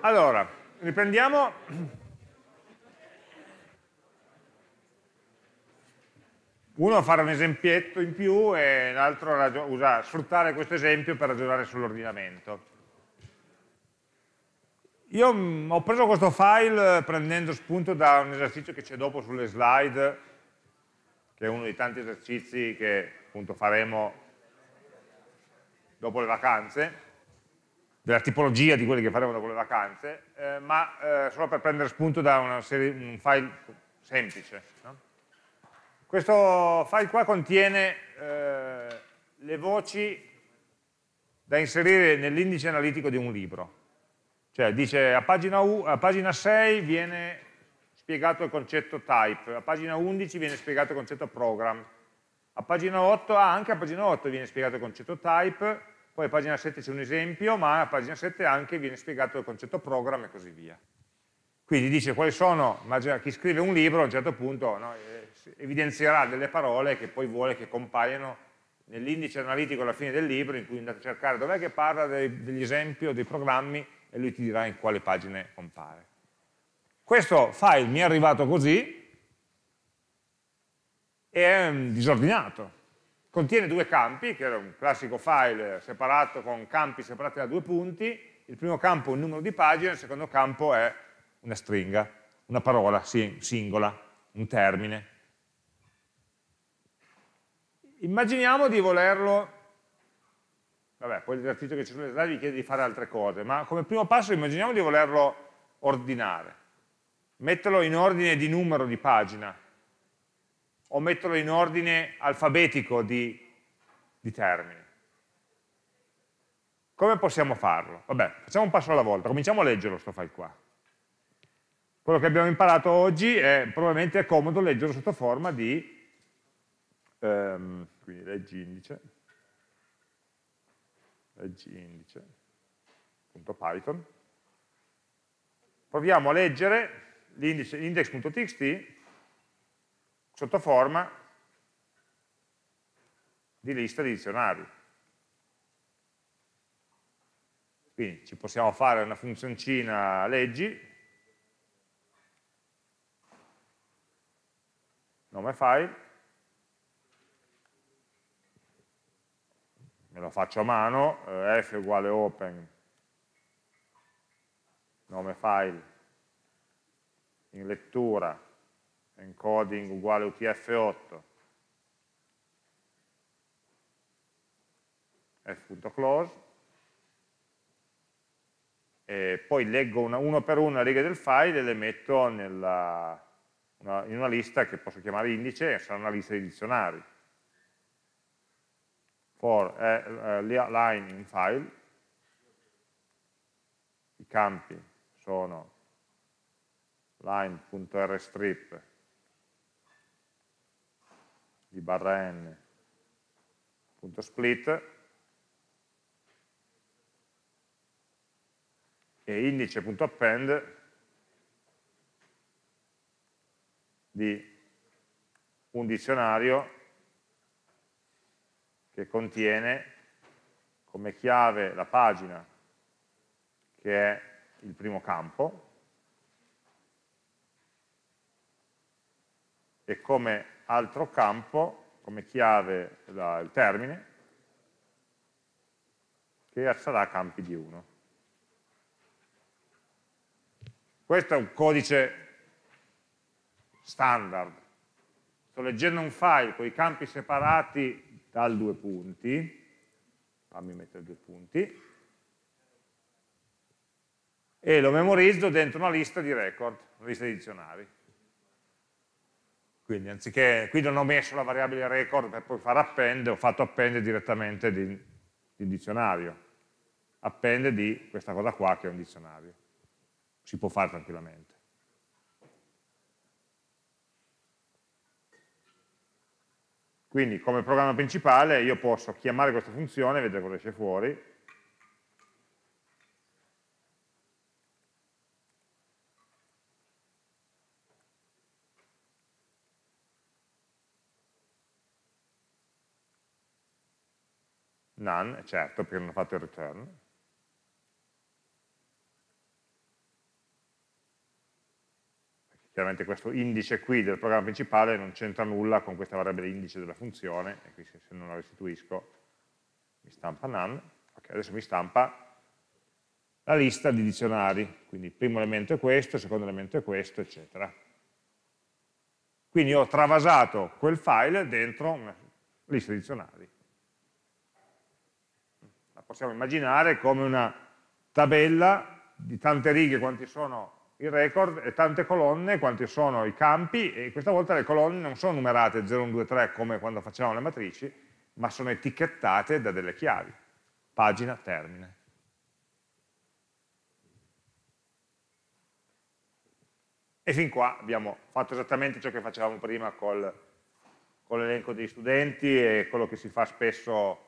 Allora, riprendiamo. Uno fare un esempietto in più e l'altro sfruttare questo esempio per ragionare sull'ordinamento. Io mm, ho preso questo file prendendo spunto da un esercizio che c'è dopo sulle slide, che è uno dei tanti esercizi che appunto faremo dopo le vacanze, della tipologia di quelli che faremo con le vacanze, eh, ma eh, solo per prendere spunto da serie, un file semplice. No? Questo file qua contiene eh, le voci da inserire nell'indice analitico di un libro. Cioè dice a pagina, U, a pagina 6 viene spiegato il concetto type, a pagina 11 viene spiegato il concetto program, a pagina 8, ah, anche a pagina 8 viene spiegato il concetto type, poi a pagina 7 c'è un esempio, ma a pagina 7 anche viene spiegato il concetto program e così via. Quindi dice quali sono, ma chi scrive un libro a un certo punto no, eh, evidenzierà delle parole che poi vuole che compaiano nell'indice analitico alla fine del libro in cui andate a cercare dov'è che parla dei, degli esempi o dei programmi e lui ti dirà in quale pagine compare. Questo file mi è arrivato così è mm, disordinato, contiene due campi, che era un classico file separato con campi separati da due punti, il primo campo è un numero di pagine, il secondo campo è una stringa, una parola singola, un termine. Immaginiamo di volerlo, vabbè, poi l'esercizio che ci sono sulle slide vi chiede di fare altre cose, ma come primo passo immaginiamo di volerlo ordinare, metterlo in ordine di numero di pagina, o metterlo in ordine alfabetico di, di termini. Come possiamo farlo? Vabbè, facciamo un passo alla volta, cominciamo a leggere questo file qua. Quello che abbiamo imparato oggi è probabilmente è comodo leggere sotto forma di, ehm, quindi leggi indice, leggi indice.python. Proviamo a leggere l'index.txt sotto forma di lista di dizionari. Quindi ci possiamo fare una funzioncina leggi, nome file, me lo faccio a mano, eh, f uguale open, nome file, in lettura, encoding uguale utf8 f.close e poi leggo una, uno per uno le righe del file e le metto nella, una, in una lista che posso chiamare indice e sarà una lista di dizionari for eh, eh line in file i campi sono line.rstrip di barra n punto split e indice append di un dizionario che contiene come chiave la pagina che è il primo campo e come altro campo come chiave la, il termine che sarà campi di 1. Questo è un codice standard. Sto leggendo un file con i campi separati dal due punti, fammi mettere due punti, e lo memorizzo dentro una lista di record, una lista di dizionari. Quindi anziché, qui non ho messo la variabile record per poi fare append, ho fatto append direttamente di, di dizionario. Append di questa cosa qua che è un dizionario. Si può fare tranquillamente. Quindi come programma principale io posso chiamare questa funzione vedere cosa esce fuori, None, certo, perché non ho fatto il return. Perché chiaramente questo indice qui del programma principale non c'entra nulla con questa variabile indice della funzione, e qui se non la restituisco mi stampa none. Ok, adesso mi stampa la lista di dizionari, quindi il primo elemento è questo, il secondo elemento è questo, eccetera. Quindi ho travasato quel file dentro una lista di dizionari possiamo immaginare come una tabella di tante righe quanti sono i record e tante colonne quanti sono i campi e questa volta le colonne non sono numerate 0, 1, 2, 3 come quando facevamo le matrici ma sono etichettate da delle chiavi pagina, termine e fin qua abbiamo fatto esattamente ciò che facevamo prima col, con l'elenco degli studenti e quello che si fa spesso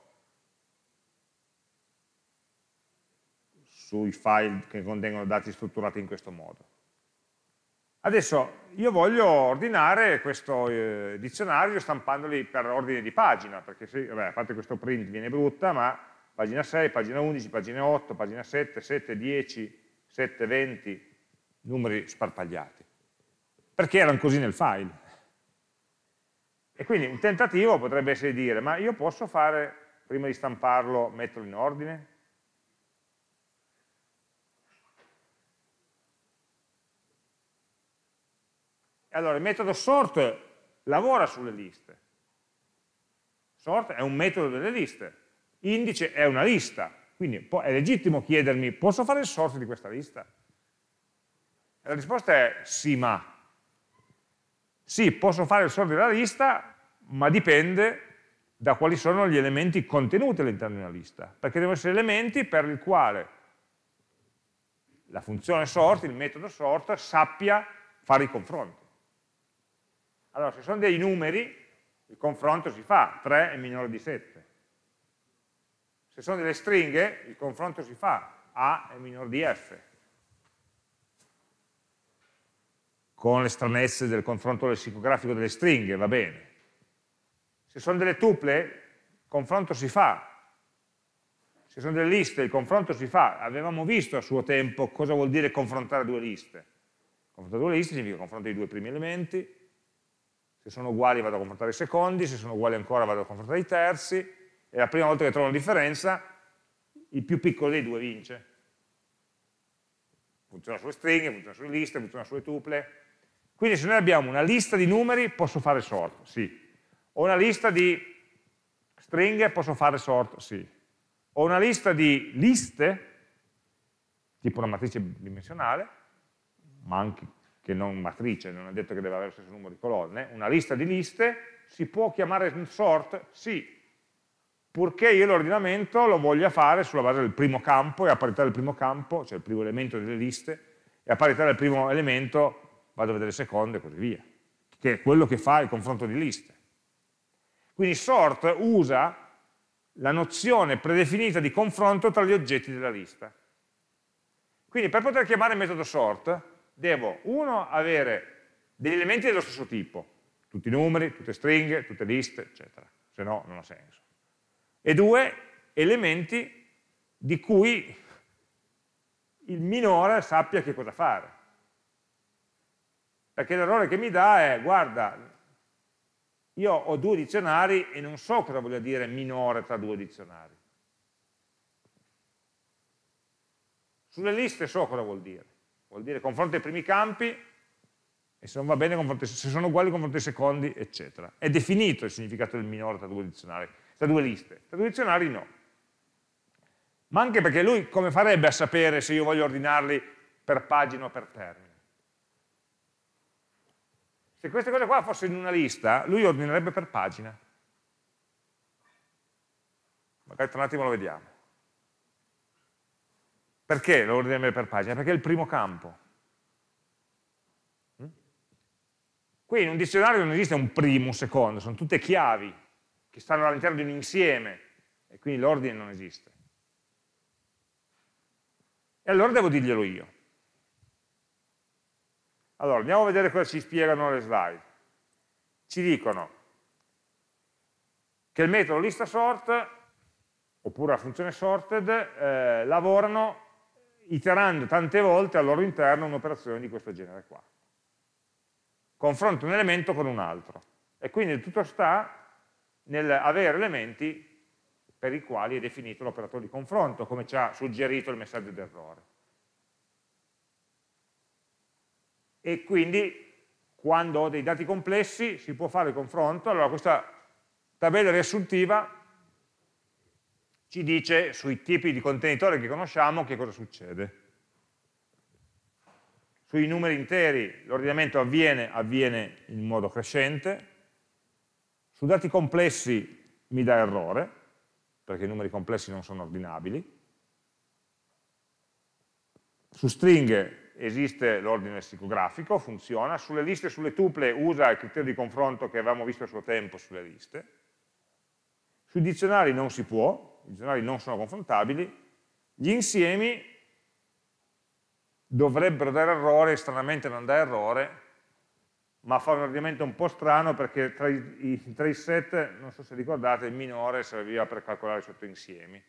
sui file che contengono dati strutturati in questo modo. Adesso io voglio ordinare questo eh, dizionario stampandoli per ordine di pagina, perché sì, vabbè, a parte questo print viene brutta, ma pagina 6, pagina 11, pagina 8, pagina 7, 7, 10, 7, 20, numeri sparpagliati, perché erano così nel file. E quindi un tentativo potrebbe essere dire, ma io posso fare, prima di stamparlo, metterlo in ordine? Allora, il metodo sort lavora sulle liste. Sort è un metodo delle liste. Indice è una lista. Quindi è legittimo chiedermi, posso fare il sort di questa lista? E la risposta è sì, ma. Sì, posso fare il sort della lista, ma dipende da quali sono gli elementi contenuti all'interno di una lista. Perché devono essere elementi per il quale la funzione sort, il metodo sort, sappia fare i confronti. Allora, se sono dei numeri, il confronto si fa, 3 è minore di 7. Se sono delle stringhe, il confronto si fa, A è minore di F. Con le stranezze del confronto lessicografico delle stringhe, va bene. Se sono delle tuple, il confronto si fa. Se sono delle liste, il confronto si fa. Avevamo visto a suo tempo cosa vuol dire confrontare due liste. Confrontare due liste significa confrontare i due primi elementi, se sono uguali vado a confrontare i secondi, se sono uguali ancora vado a confrontare i terzi, e la prima volta che trovo una differenza, il più piccolo dei due vince. Funziona sulle stringhe, funziona sulle liste, funziona sulle tuple. Quindi se noi abbiamo una lista di numeri posso fare sort, sì. Ho una lista di stringhe posso fare sort, sì. Ho una lista di liste, tipo una matrice dimensionale, ma anche che non matrice, non è detto che deve avere lo stesso numero di colonne, una lista di liste si può chiamare un sort? Sì, purché io l'ordinamento lo voglia fare sulla base del primo campo e a parità del primo campo, cioè il primo elemento delle liste, e a parità del primo elemento vado a vedere il secondo e così via, che è quello che fa il confronto di liste. Quindi sort usa la nozione predefinita di confronto tra gli oggetti della lista. Quindi per poter chiamare il metodo sort devo, uno, avere degli elementi dello stesso tipo, tutti i numeri, tutte stringhe, tutte liste, eccetera, se no non ha senso. E due, elementi di cui il minore sappia che cosa fare. Perché l'errore che mi dà è, guarda, io ho due dizionari e non so cosa voglia dire minore tra due dizionari. Sulle liste so cosa vuol dire vuol dire confronto ai primi campi e se non va bene se sono uguali confronto ai secondi, eccetera. È definito il significato del minore tra due dizionari, tra due liste, tra due dizionari no. Ma anche perché lui come farebbe a sapere se io voglio ordinarli per pagina o per termine? Se queste cose qua fossero in una lista, lui ordinerebbe per pagina. Magari tra un attimo lo vediamo. Perché l'ordine per pagina? Perché è il primo campo. Hm? Qui in un dizionario non esiste un primo, un secondo, sono tutte chiavi che stanno all'interno di un insieme e quindi l'ordine non esiste. E allora devo dirglielo io. Allora, andiamo a vedere cosa ci spiegano le slide. Ci dicono che il metodo lista sort oppure la funzione sorted eh, lavorano iterando tante volte al loro interno un'operazione di questo genere qua. Confronto un elemento con un altro. E quindi tutto sta nell'avere elementi per i quali è definito l'operatore di confronto, come ci ha suggerito il messaggio d'errore. E quindi quando ho dei dati complessi si può fare il confronto, allora questa tabella riassuntiva ci dice sui tipi di contenitore che conosciamo che cosa succede. Sui numeri interi l'ordinamento avviene, avviene in modo crescente, su dati complessi mi dà errore, perché i numeri complessi non sono ordinabili, su stringhe esiste l'ordine psicografico, funziona, sulle liste e sulle tuple usa il criterio di confronto che avevamo visto a suo tempo sulle liste, sui dizionari non si può, i giornali non sono confrontabili, gli insiemi dovrebbero dare errore, stranamente non dà errore, ma fa un ordinamento un po' strano perché tra i, i, tra i set, non so se ricordate, il minore serviva per calcolare i sottoinsiemi.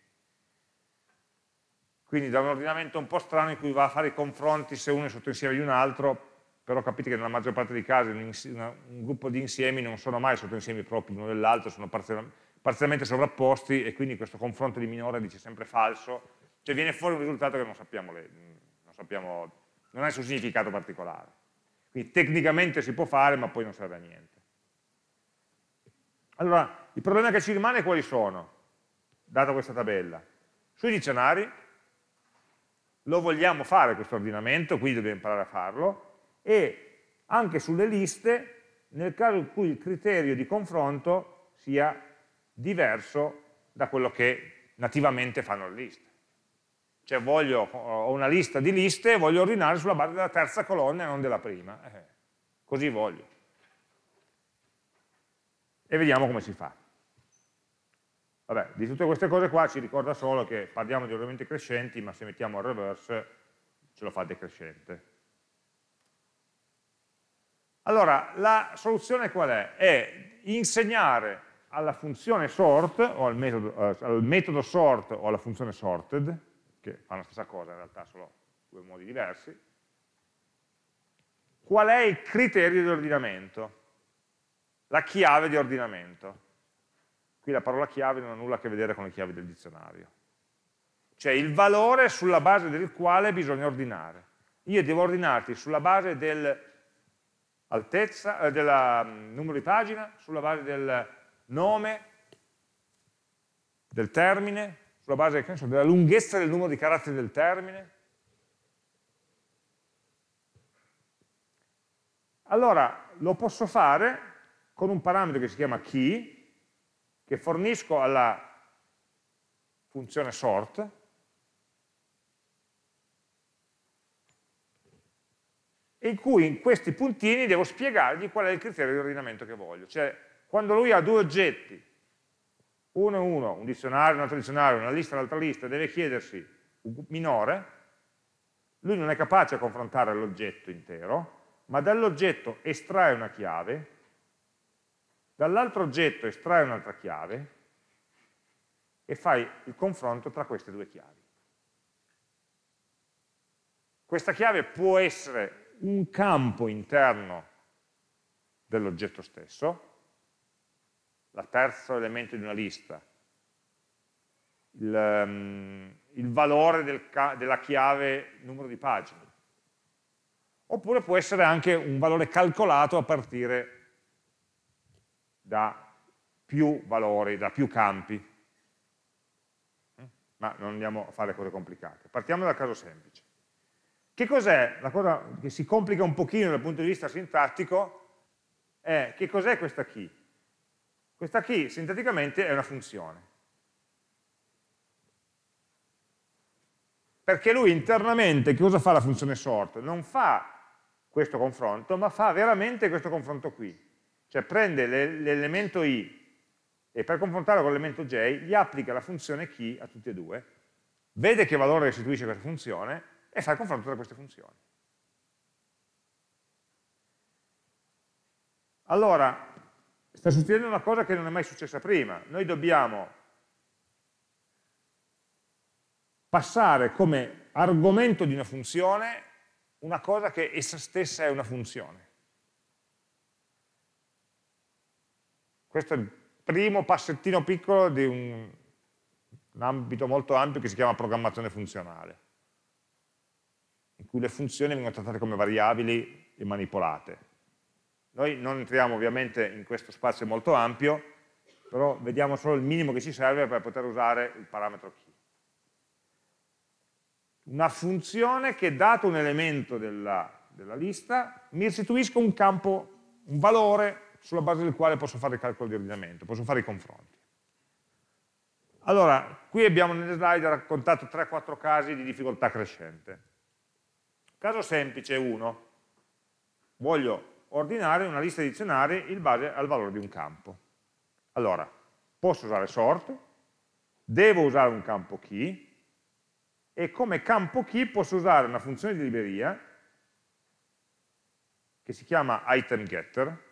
Quindi da un ordinamento un po' strano in cui va a fare i confronti se uno è sottoinsieme di un altro, però capite che nella maggior parte dei casi un, un gruppo di insiemi non sono mai sottoinsiemi propri l'uno dell'altro, sono parzialmente parzialmente sovrapposti e quindi questo confronto di minore dice sempre falso, cioè viene fuori un risultato che non sappiamo, le, non, sappiamo non ha nessun significato particolare. Quindi tecnicamente si può fare, ma poi non serve a niente. Allora, il problema che ci rimane quali sono? Data questa tabella. Sui dizionari lo vogliamo fare questo ordinamento, quindi dobbiamo imparare a farlo, e anche sulle liste nel caso in cui il criterio di confronto sia diverso da quello che nativamente fanno le liste. Cioè voglio, eh, ho una lista di liste e voglio ordinare sulla base della terza colonna e non della prima. Eh, così voglio. E vediamo come si fa. Vabbè, di tutte queste cose qua ci ricorda solo che parliamo di ordinamenti crescenti, ma se mettiamo il reverse ce lo fa decrescente. Allora, la soluzione qual è? È insegnare alla funzione sort o al metodo, eh, al metodo sort o alla funzione sorted, che fa la stessa cosa in realtà, solo due modi diversi, qual è il criterio di ordinamento, la chiave di ordinamento. Qui la parola chiave non ha nulla a che vedere con le chiavi del dizionario. Cioè il valore sulla base del quale bisogna ordinare. Io devo ordinarti sulla base del altezza, eh, del mm, numero di pagina, sulla base del nome del termine, sulla base so, della lunghezza del numero di caratteri del termine. Allora, lo posso fare con un parametro che si chiama key, che fornisco alla funzione sort, in cui in questi puntini devo spiegargli qual è il criterio di ordinamento che voglio. Cioè, quando lui ha due oggetti, uno e uno, un dizionario, un altro dizionario, una lista, un'altra lista, deve chiedersi un minore, lui non è capace a confrontare l'oggetto intero, ma dall'oggetto estrae una chiave, dall'altro oggetto estrae un'altra chiave e fai il confronto tra queste due chiavi. Questa chiave può essere un campo interno dell'oggetto stesso, la terzo elemento di una lista, il, um, il valore del della chiave numero di pagine. Oppure può essere anche un valore calcolato a partire da più valori, da più campi. Mm? Ma non andiamo a fare cose complicate. Partiamo dal caso semplice. Che cos'è? La cosa che si complica un pochino dal punto di vista sintattico è che cos'è questa key? Questa key sinteticamente è una funzione. Perché lui internamente che cosa fa la funzione sort? Non fa questo confronto, ma fa veramente questo confronto qui. Cioè prende l'elemento i e per confrontarlo con l'elemento j gli applica la funzione key a tutti e due, vede che valore restituisce questa funzione e fa il confronto tra queste funzioni. Allora, sta succedendo una cosa che non è mai successa prima. Noi dobbiamo passare come argomento di una funzione una cosa che essa stessa è una funzione. Questo è il primo passettino piccolo di un, un ambito molto ampio che si chiama programmazione funzionale, in cui le funzioni vengono trattate come variabili e manipolate noi non entriamo ovviamente in questo spazio molto ampio, però vediamo solo il minimo che ci serve per poter usare il parametro key. Una funzione che dato un elemento della, della lista mi restituisca un campo, un valore sulla base del quale posso fare il calcolo di ordinamento, posso fare i confronti. Allora, qui abbiamo nelle slide raccontato 3-4 casi di difficoltà crescente. Caso semplice 1. Voglio ordinare una lista di dizionari in base al valore di un campo. Allora, posso usare sort, devo usare un campo key e come campo key posso usare una funzione di libreria che si chiama itemGetter,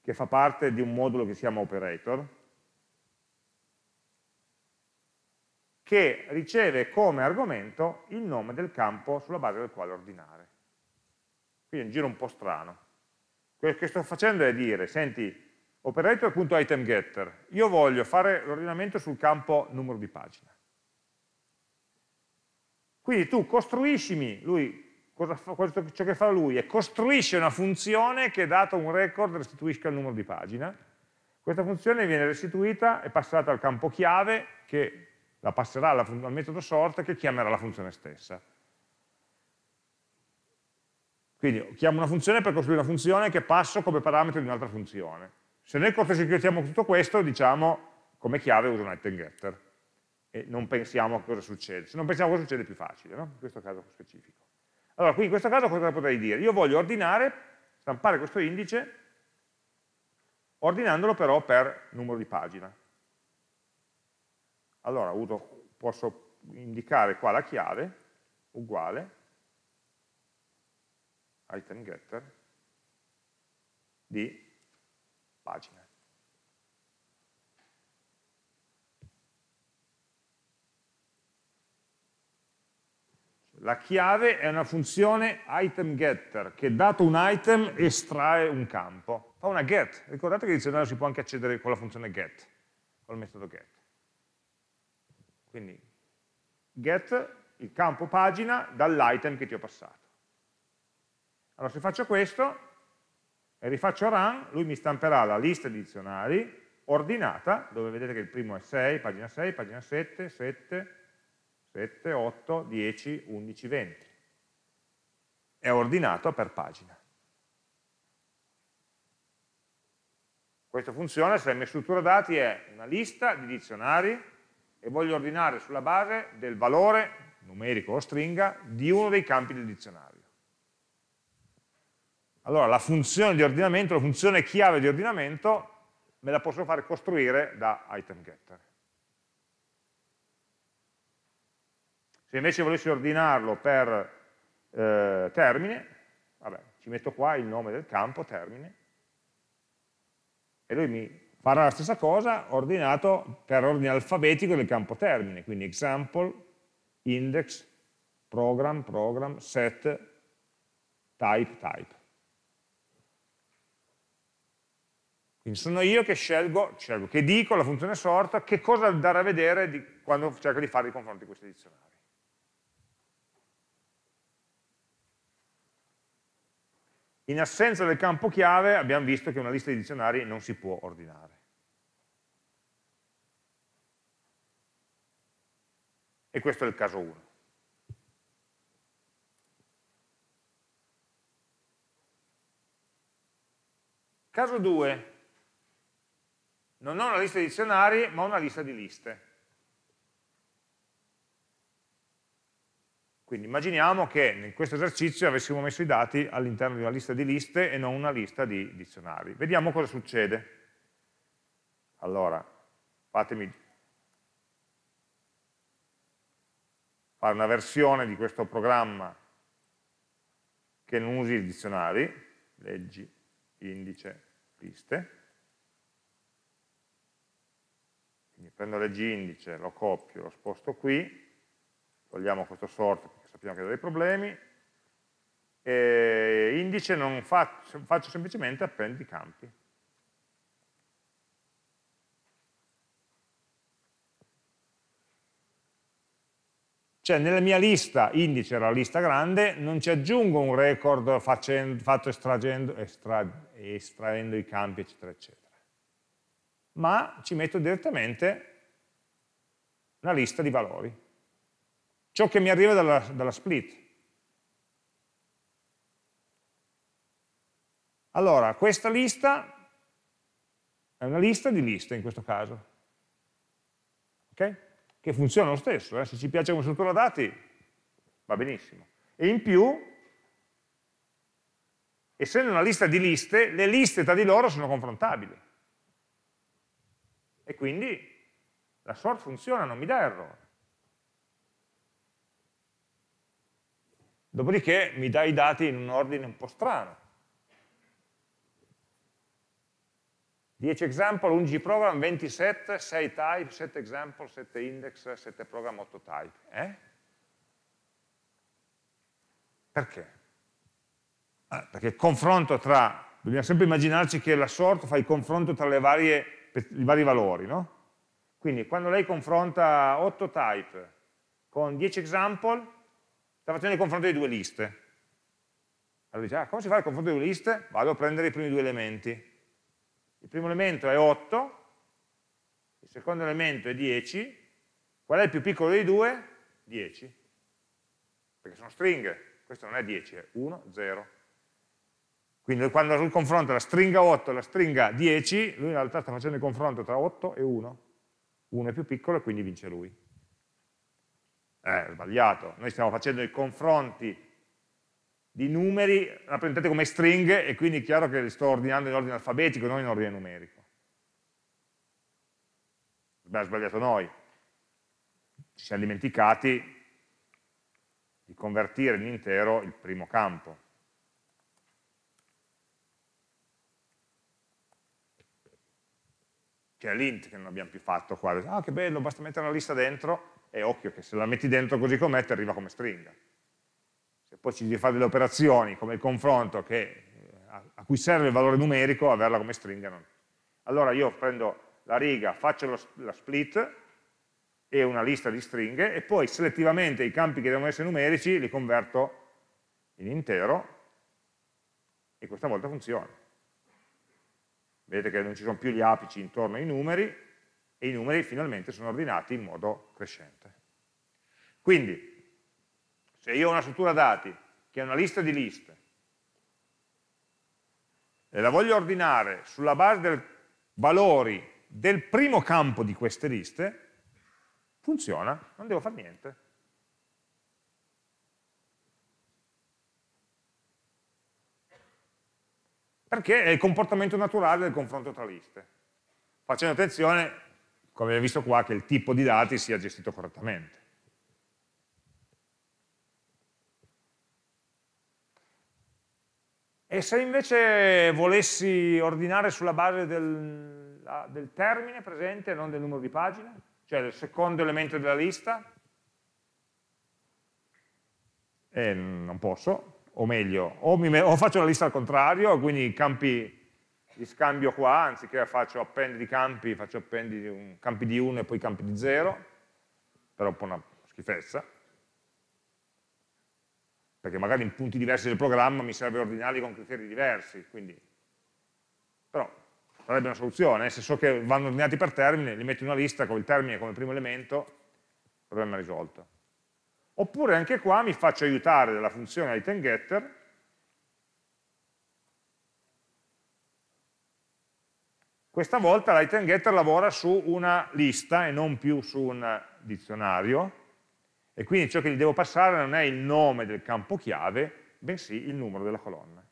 che fa parte di un modulo che si chiama operator, che riceve come argomento il nome del campo sulla base del quale ordinare. Quindi è un giro un po' strano. Quello che sto facendo è dire, senti, operator.itemgetter, io voglio fare l'ordinamento sul campo numero di pagina. Quindi tu costruiscimi, lui, cosa fa, ciò che fa lui è costruisce una funzione che dato un record restituisca il numero di pagina. Questa funzione viene restituita e passata al campo chiave che la passerà al metodo sort che chiamerà la funzione stessa. Quindi chiamo una funzione per costruire una funzione che passo come parametro di un'altra funzione. Se noi cortocircuitiamo tutto questo, diciamo come chiave uso un item getter e non pensiamo a cosa succede. Se non pensiamo a cosa succede è più facile, no? in questo caso specifico. Allora, qui in questo caso cosa potrei dire? Io voglio ordinare, stampare questo indice, ordinandolo però per numero di pagina. Allora, uso, posso indicare qua la chiave, uguale, item getter di pagina. La chiave è una funzione item getter che dato un item estrae un campo. Fa una get. Ricordate che il dizionario si può anche accedere con la funzione get, col metodo get. Quindi get il campo pagina dall'item che ti ho passato. Allora se faccio questo e rifaccio run, lui mi stamperà la lista di dizionari ordinata, dove vedete che il primo è 6, pagina 6, pagina 7, 7, 7, 8, 10, 11, 20. È ordinato per pagina. Questa funziona se la mia struttura dati è una lista di dizionari e voglio ordinare sulla base del valore, numerico o stringa, di uno dei campi del dizionario. Allora la funzione di ordinamento, la funzione chiave di ordinamento, me la posso fare costruire da item getter. Se invece volessi ordinarlo per eh, termine, vabbè, ci metto qua il nome del campo, termine, e lui mi farà la stessa cosa ordinato per ordine alfabetico del campo termine, quindi example, index, program, program, set, type, type. Quindi sono io che scelgo, scelgo, che dico alla funzione sorta che cosa andare a vedere di, quando cerco di fare i confronti di questi dizionari. In assenza del campo chiave abbiamo visto che una lista di dizionari non si può ordinare. E questo è il caso 1. Caso 2, non ho una lista di dizionari, ma una lista di liste. Quindi immaginiamo che in questo esercizio avessimo messo i dati all'interno di una lista di liste e non una lista di dizionari. Vediamo cosa succede. Allora, fatemi fare una versione di questo programma che non usi i dizionari, leggi, indice, liste. Quindi prendo indice, lo copio, lo sposto qui, togliamo questo sort perché sappiamo che ha dei problemi, e indice non faccio, faccio semplicemente appendi campi. Cioè nella mia lista, indice era la lista grande, non ci aggiungo un record facendo, fatto estragendo, estra, estraendo i campi, eccetera, eccetera ma ci metto direttamente una lista di valori. Ciò che mi arriva dalla, dalla split. Allora, questa lista è una lista di liste in questo caso, okay? che funziona lo stesso, eh? se ci piace come struttura dati va benissimo. E in più, essendo una lista di liste, le liste tra di loro sono confrontabili. E quindi la sort funziona, non mi dà errore. Dopodiché mi dà i dati in un ordine un po' strano. 10 example, 11 program, 27, 6 type, 7 example, 7 index, 7 program, 8 type. Eh? Perché? Ah, perché il confronto tra, dobbiamo sempre immaginarci che la sort fa il confronto tra le varie i vari valori, no? Quindi quando lei confronta 8 type con 10 example, sta facendo il confronto di due liste. Allora dice, ah, come si fa il confronto di due liste? Vado a prendere i primi due elementi. Il primo elemento è 8, il secondo elemento è 10, qual è il più piccolo dei due? 10, perché sono stringhe, questo non è 10, è 1, 0. Quindi quando lui confronta la stringa 8 e la stringa 10, lui in realtà sta facendo il confronto tra 8 e 1. 1 è più piccolo e quindi vince lui. Eh, sbagliato. Noi stiamo facendo i confronti di numeri rappresentati come stringhe e quindi è chiaro che li sto ordinando in ordine alfabetico, non in ordine numerico. Abbiamo sbagliato noi. Ci siamo dimenticati di convertire in intero il primo campo. che è l'int che non abbiamo più fatto qua, ah che bello, basta mettere una lista dentro, e occhio che se la metti dentro così com'è ti arriva come stringa. Se poi ci devi fare delle operazioni come il confronto che, eh, a, a, cui serve il valore numerico, averla come stringa non. Allora io prendo la riga, faccio lo, la split e una lista di stringhe e poi selettivamente i campi che devono essere numerici li converto in intero e questa volta funziona vedete che non ci sono più gli apici intorno ai numeri e i numeri finalmente sono ordinati in modo crescente. Quindi, se io ho una struttura dati che è una lista di liste e la voglio ordinare sulla base dei valori del primo campo di queste liste, funziona, non devo fare niente. perché è il comportamento naturale del confronto tra liste, facendo attenzione, come abbiamo visto qua, che il tipo di dati sia gestito correttamente. E se invece volessi ordinare sulla base del, del termine presente, non del numero di pagine, cioè del secondo elemento della lista, eh, non posso, o meglio, o, mi, o faccio la lista al contrario, quindi campi di scambio qua, anziché faccio append di campi, faccio append di un, campi di 1 e poi campi di 0, però è un po' una schifezza, perché magari in punti diversi del programma mi serve ordinarli con criteri diversi, quindi... però sarebbe una soluzione, eh, se so che vanno ordinati per termine, li metto in una lista con il termine come primo elemento, problema risolto. Oppure anche qua mi faccio aiutare dalla funzione itemGetter Questa volta l'itemGetter lavora su una lista e non più su un dizionario e quindi ciò che gli devo passare non è il nome del campo chiave, bensì il numero della colonna.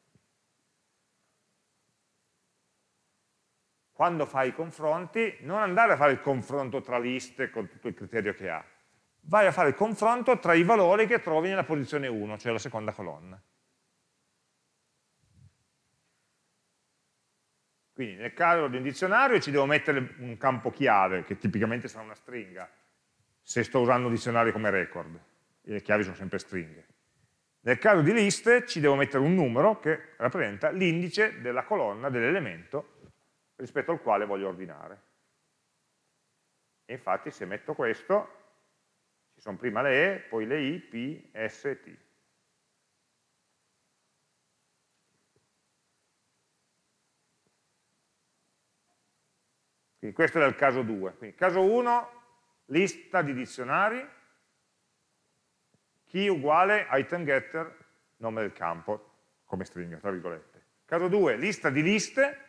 Quando fai i confronti, non andare a fare il confronto tra liste con tutto il criterio che ha, vai a fare il confronto tra i valori che trovi nella posizione 1, cioè la seconda colonna. Quindi nel caso di un dizionario ci devo mettere un campo chiave, che tipicamente sarà una stringa, se sto usando un dizionario come record, e le chiavi sono sempre stringhe. Nel caso di liste ci devo mettere un numero che rappresenta l'indice della colonna, dell'elemento rispetto al quale voglio ordinare. E infatti se metto questo, ci sono prima le E, poi le I, P, S e T. Quindi questo era il caso 2. Quindi caso 1, lista di dizionari, key uguale item getter, nome del campo, come stringa, tra virgolette. Caso 2, lista di liste,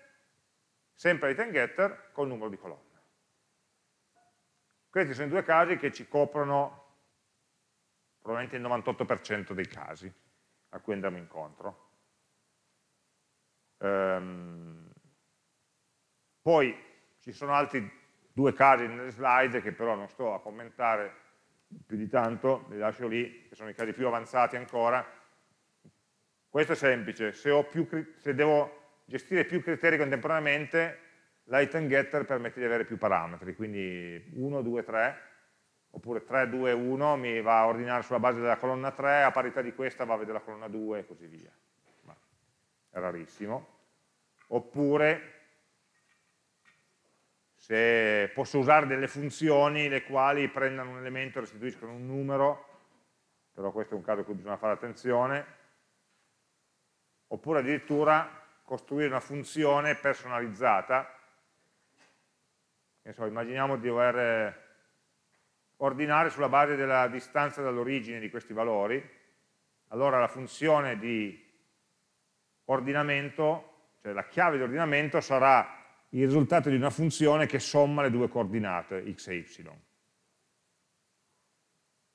sempre item getter, col numero di colonne. Questi sono i due casi che ci coprono probabilmente il 98% dei casi a cui andiamo incontro. Ehm, poi ci sono altri due casi nelle slide che però non sto a commentare più di tanto, li lascio lì, che sono i casi più avanzati ancora. Questo è semplice, se, più, se devo gestire più criteri contemporaneamente, l'item getter permette di avere più parametri, quindi 1, 2, 3, oppure 3, 2, 1 mi va a ordinare sulla base della colonna 3, a parità di questa va a vedere la colonna 2 e così via. Ma è rarissimo. Oppure se posso usare delle funzioni le quali prendano un elemento e restituiscono un numero, però questo è un caso in cui bisogna fare attenzione, oppure addirittura costruire una funzione personalizzata. Insomma, immaginiamo di avere ordinare sulla base della distanza dall'origine di questi valori, allora la funzione di ordinamento, cioè la chiave di ordinamento sarà il risultato di una funzione che somma le due coordinate x e y.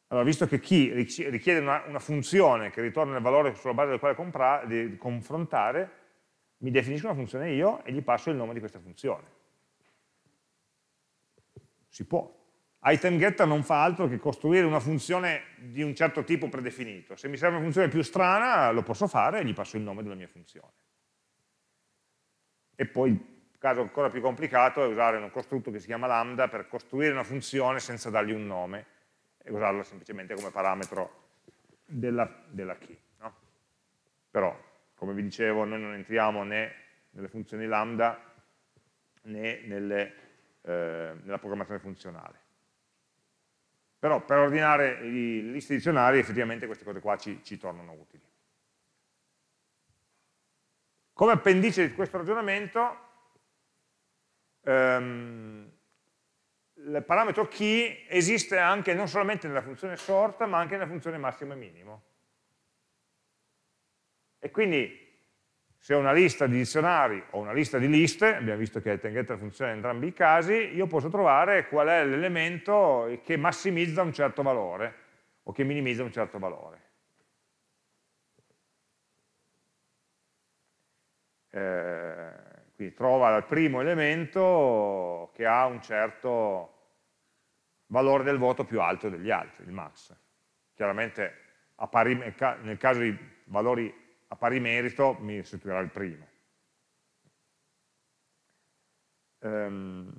Allora, visto che chi richiede una, una funzione che ritorna il valore sulla base del quale di, confrontare, mi definisco una funzione io e gli passo il nome di questa funzione. Si può, itemGetter non fa altro che costruire una funzione di un certo tipo predefinito. Se mi serve una funzione più strana lo posso fare e gli passo il nome della mia funzione. E poi il caso ancora più complicato è usare un costrutto che si chiama lambda per costruire una funzione senza dargli un nome e usarla semplicemente come parametro della, della key. No? Però, come vi dicevo, noi non entriamo né nelle funzioni lambda né nelle, eh, nella programmazione funzionale però per ordinare le liste dizionari effettivamente queste cose qua ci, ci tornano utili. Come appendice di questo ragionamento, ehm, il parametro key esiste anche non solamente nella funzione sort, ma anche nella funzione massimo e minimo. E quindi se ho una lista di dizionari o una lista di liste, abbiamo visto che Getting funziona in entrambi i casi, io posso trovare qual è l'elemento che massimizza un certo valore o che minimizza un certo valore. Eh, quindi trova il primo elemento che ha un certo valore del voto più alto degli altri, il max. Chiaramente pari, nel caso di valori a pari merito mi restituirà il primo. Um,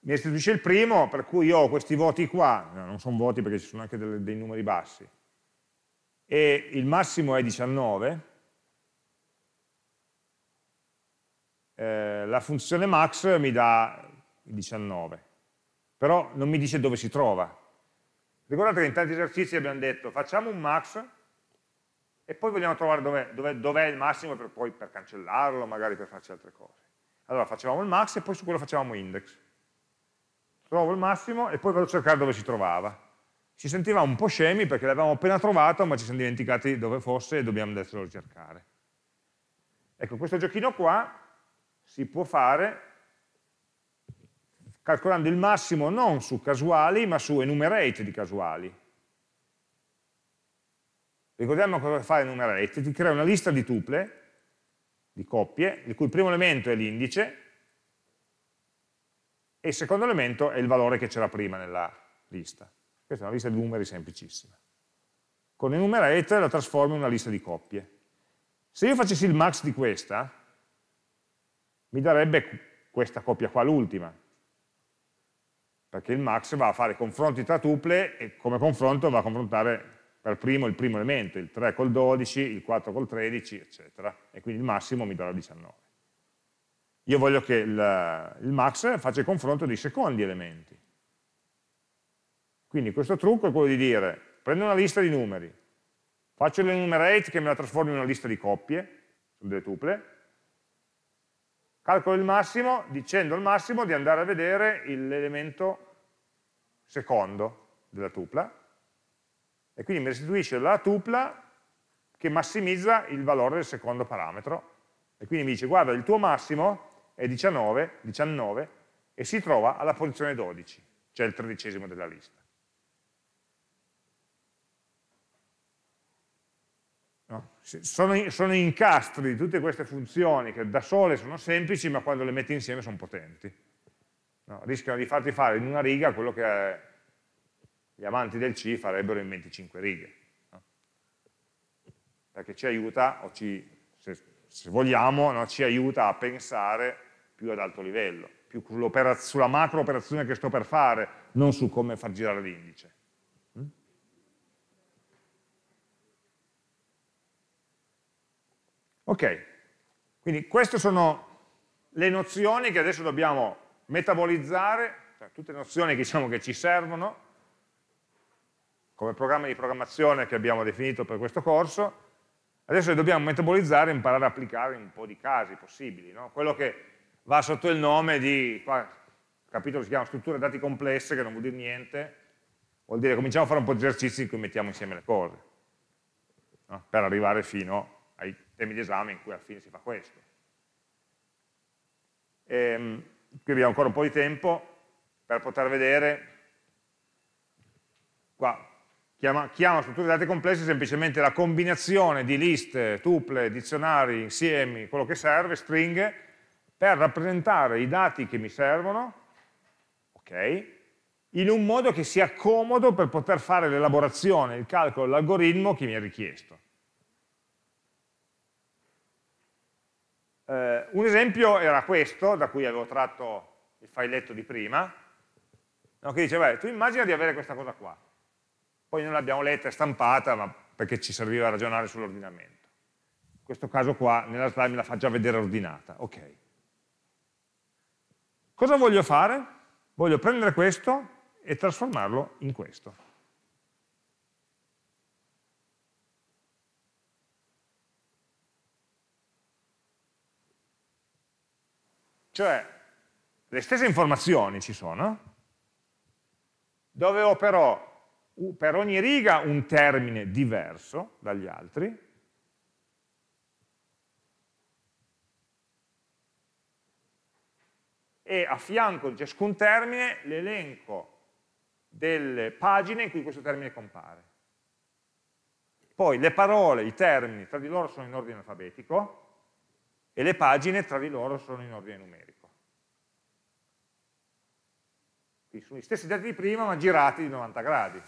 mi restituisce il primo, per cui io ho questi voti qua, no, non sono voti perché ci sono anche delle, dei numeri bassi, e il massimo è 19, eh, la funzione max mi dà 19, però non mi dice dove si trova. Ricordate che in tanti esercizi abbiamo detto facciamo un max e poi vogliamo trovare dov'è dov dov il massimo per poi per cancellarlo, magari per farci altre cose. Allora facevamo il max e poi su quello facevamo index. Trovo il massimo e poi vado a cercare dove si trovava. Ci sentivamo un po' scemi perché l'avevamo appena trovato ma ci siamo dimenticati dove fosse e dobbiamo adesso ricercare. Ecco, questo giochino qua si può fare calcolando il massimo non su casuali ma su enumerate di casuali Ricordiamo cosa fa il enumerate, ti crea una lista di tuple, di coppie, di cui il primo elemento è l'indice e il secondo elemento è il valore che c'era prima nella lista. Questa è una lista di numeri semplicissima. Con il enumerate la trasformo in una lista di coppie. Se io facessi il max di questa, mi darebbe questa coppia qua, l'ultima, perché il max va a fare confronti tra tuple e come confronto va a confrontare per primo il primo elemento, il 3 col 12, il 4 col 13, eccetera, e quindi il massimo mi darà 19. Io voglio che il, il max faccia il confronto dei secondi elementi. Quindi questo trucco è quello di dire, prendo una lista di numeri, faccio l'enumerate che me la trasformi in una lista di coppie, sono delle tuple, calcolo il massimo dicendo al massimo di andare a vedere l'elemento secondo della tupla, e quindi mi restituisce la tupla che massimizza il valore del secondo parametro e quindi mi dice guarda il tuo massimo è 19, 19 e si trova alla posizione 12, cioè il tredicesimo della lista. No? Sono, sono, incastri di tutte queste funzioni che da sole sono semplici ma quando le metti insieme sono potenti. No? Rischiano di farti fare in una riga quello che gli amanti del C farebbero in 25 righe. No? Perché ci aiuta, o ci, se, se vogliamo, no? ci aiuta a pensare più ad alto livello, più sulla macro operazione che sto per fare, non su come far girare l'indice. Mm? Ok, quindi queste sono le nozioni che adesso dobbiamo metabolizzare, cioè tutte le nozioni che, diciamo, che ci servono come programma di programmazione che abbiamo definito per questo corso, adesso dobbiamo metabolizzare e imparare a applicare in un po' di casi possibili. No? Quello che va sotto il nome di, qua, capitolo si chiama strutture dati complesse, che non vuol dire niente, vuol dire cominciamo a fare un po' di esercizi in cui mettiamo insieme le cose, no? per arrivare fino ai temi di esame in cui alla fine si fa questo. E, ehm, qui abbiamo ancora un po' di tempo per poter vedere, qua chiama, chiama strutture di dati complessi semplicemente la combinazione di liste, tuple, dizionari, insiemi, quello che serve, stringhe, per rappresentare i dati che mi servono, ok? in un modo che sia comodo per poter fare l'elaborazione, il calcolo, l'algoritmo che mi è richiesto. Eh, un esempio era questo, da cui avevo tratto il failetto di prima, no, che diceva, eh, tu immagina di avere questa cosa qua, poi non l'abbiamo letta e stampata ma perché ci serviva a ragionare sull'ordinamento. In questo caso qua nella slide me la fa già vedere ordinata. Ok. Cosa voglio fare? Voglio prendere questo e trasformarlo in questo. Cioè, le stesse informazioni ci sono, dovevo però per ogni riga un termine diverso dagli altri, e a fianco di ciascun termine l'elenco delle pagine in cui questo termine compare. Poi le parole, i termini, tra di loro sono in ordine alfabetico e le pagine tra di loro sono in ordine numerico. Quindi sono gli stessi dati di prima ma girati di 90 gradi.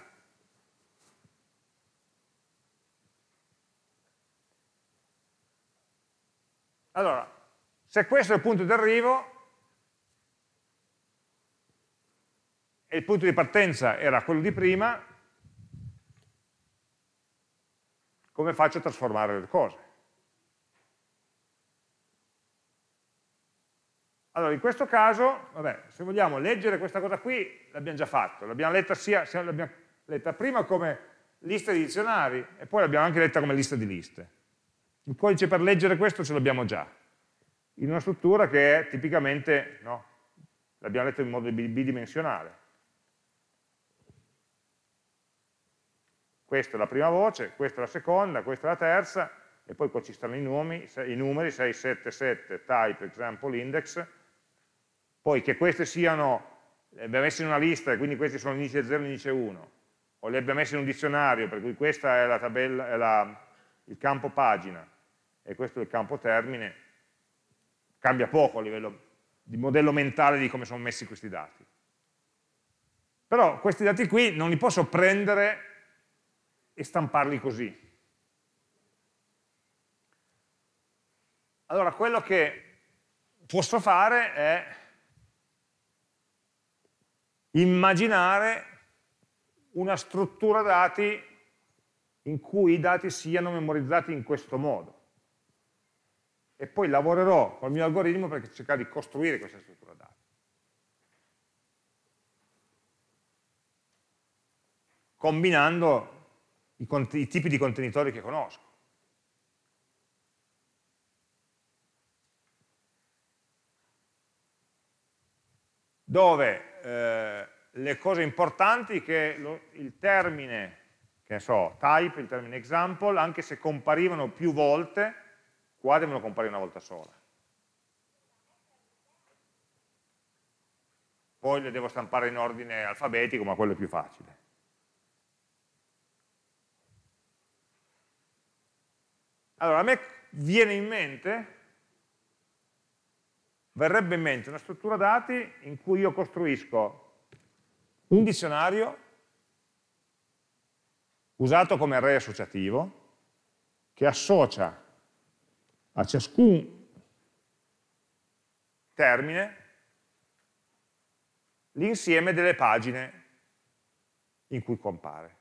Allora, se questo è il punto di arrivo, e il punto di partenza era quello di prima, come faccio a trasformare le cose? Allora, in questo caso, vabbè, se vogliamo leggere questa cosa qui, l'abbiamo già fatto, l'abbiamo letta, letta prima come lista di dizionari e poi l'abbiamo anche letta come lista di liste. Il codice per leggere questo ce l'abbiamo già, in una struttura che è tipicamente, no, l'abbiamo letto in modo bidimensionale. Questa è la prima voce, questa è la seconda, questa è la terza, e poi qua ci stanno i, nomi, i numeri, 7, type, example, index, poi che queste siano le abbiamo messe in una lista e quindi questi sono l'indice 0 e l'indice 1, o le abbiamo messe in un dizionario, per cui questa è, la tabella, è la, il campo pagina, e questo è il campo termine, cambia poco a livello di modello mentale di come sono messi questi dati. Però questi dati qui non li posso prendere e stamparli così. Allora, quello che posso fare è immaginare una struttura dati in cui i dati siano memorizzati in questo modo e poi lavorerò col mio algoritmo per cercare di costruire questa struttura dati. Combinando i, i tipi di contenitori che conosco. dove eh, le cose importanti che lo, il termine, che so, type, il termine example, anche se comparivano più volte, qua devono comparire una volta sola. Poi le devo stampare in ordine alfabetico, ma quello è più facile. Allora, a me viene in mente, verrebbe in mente una struttura dati in cui io costruisco un dizionario usato come array associativo che associa a ciascun termine l'insieme delle pagine in cui compare.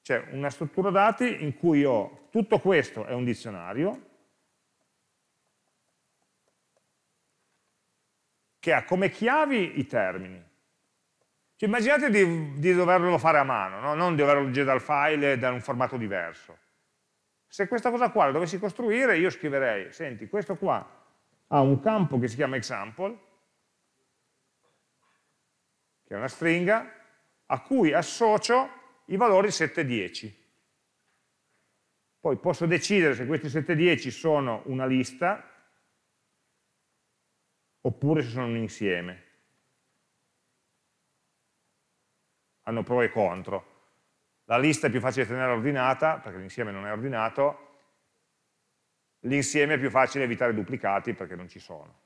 C'è una struttura dati in cui ho tutto questo è un dizionario che ha come chiavi i termini cioè, immaginate di, di, doverlo fare a mano, no? non di doverlo leggere dal file da un formato diverso. Se questa cosa qua la dovessi costruire, io scriverei, senti, questo qua ha un campo che si chiama example, che è una stringa, a cui associo i valori 7 e 10. Poi posso decidere se questi 7 e 10 sono una lista oppure se sono un insieme. hanno pro e contro. La lista è più facile da tenere ordinata, perché l'insieme non è ordinato, l'insieme è più facile evitare duplicati perché non ci sono.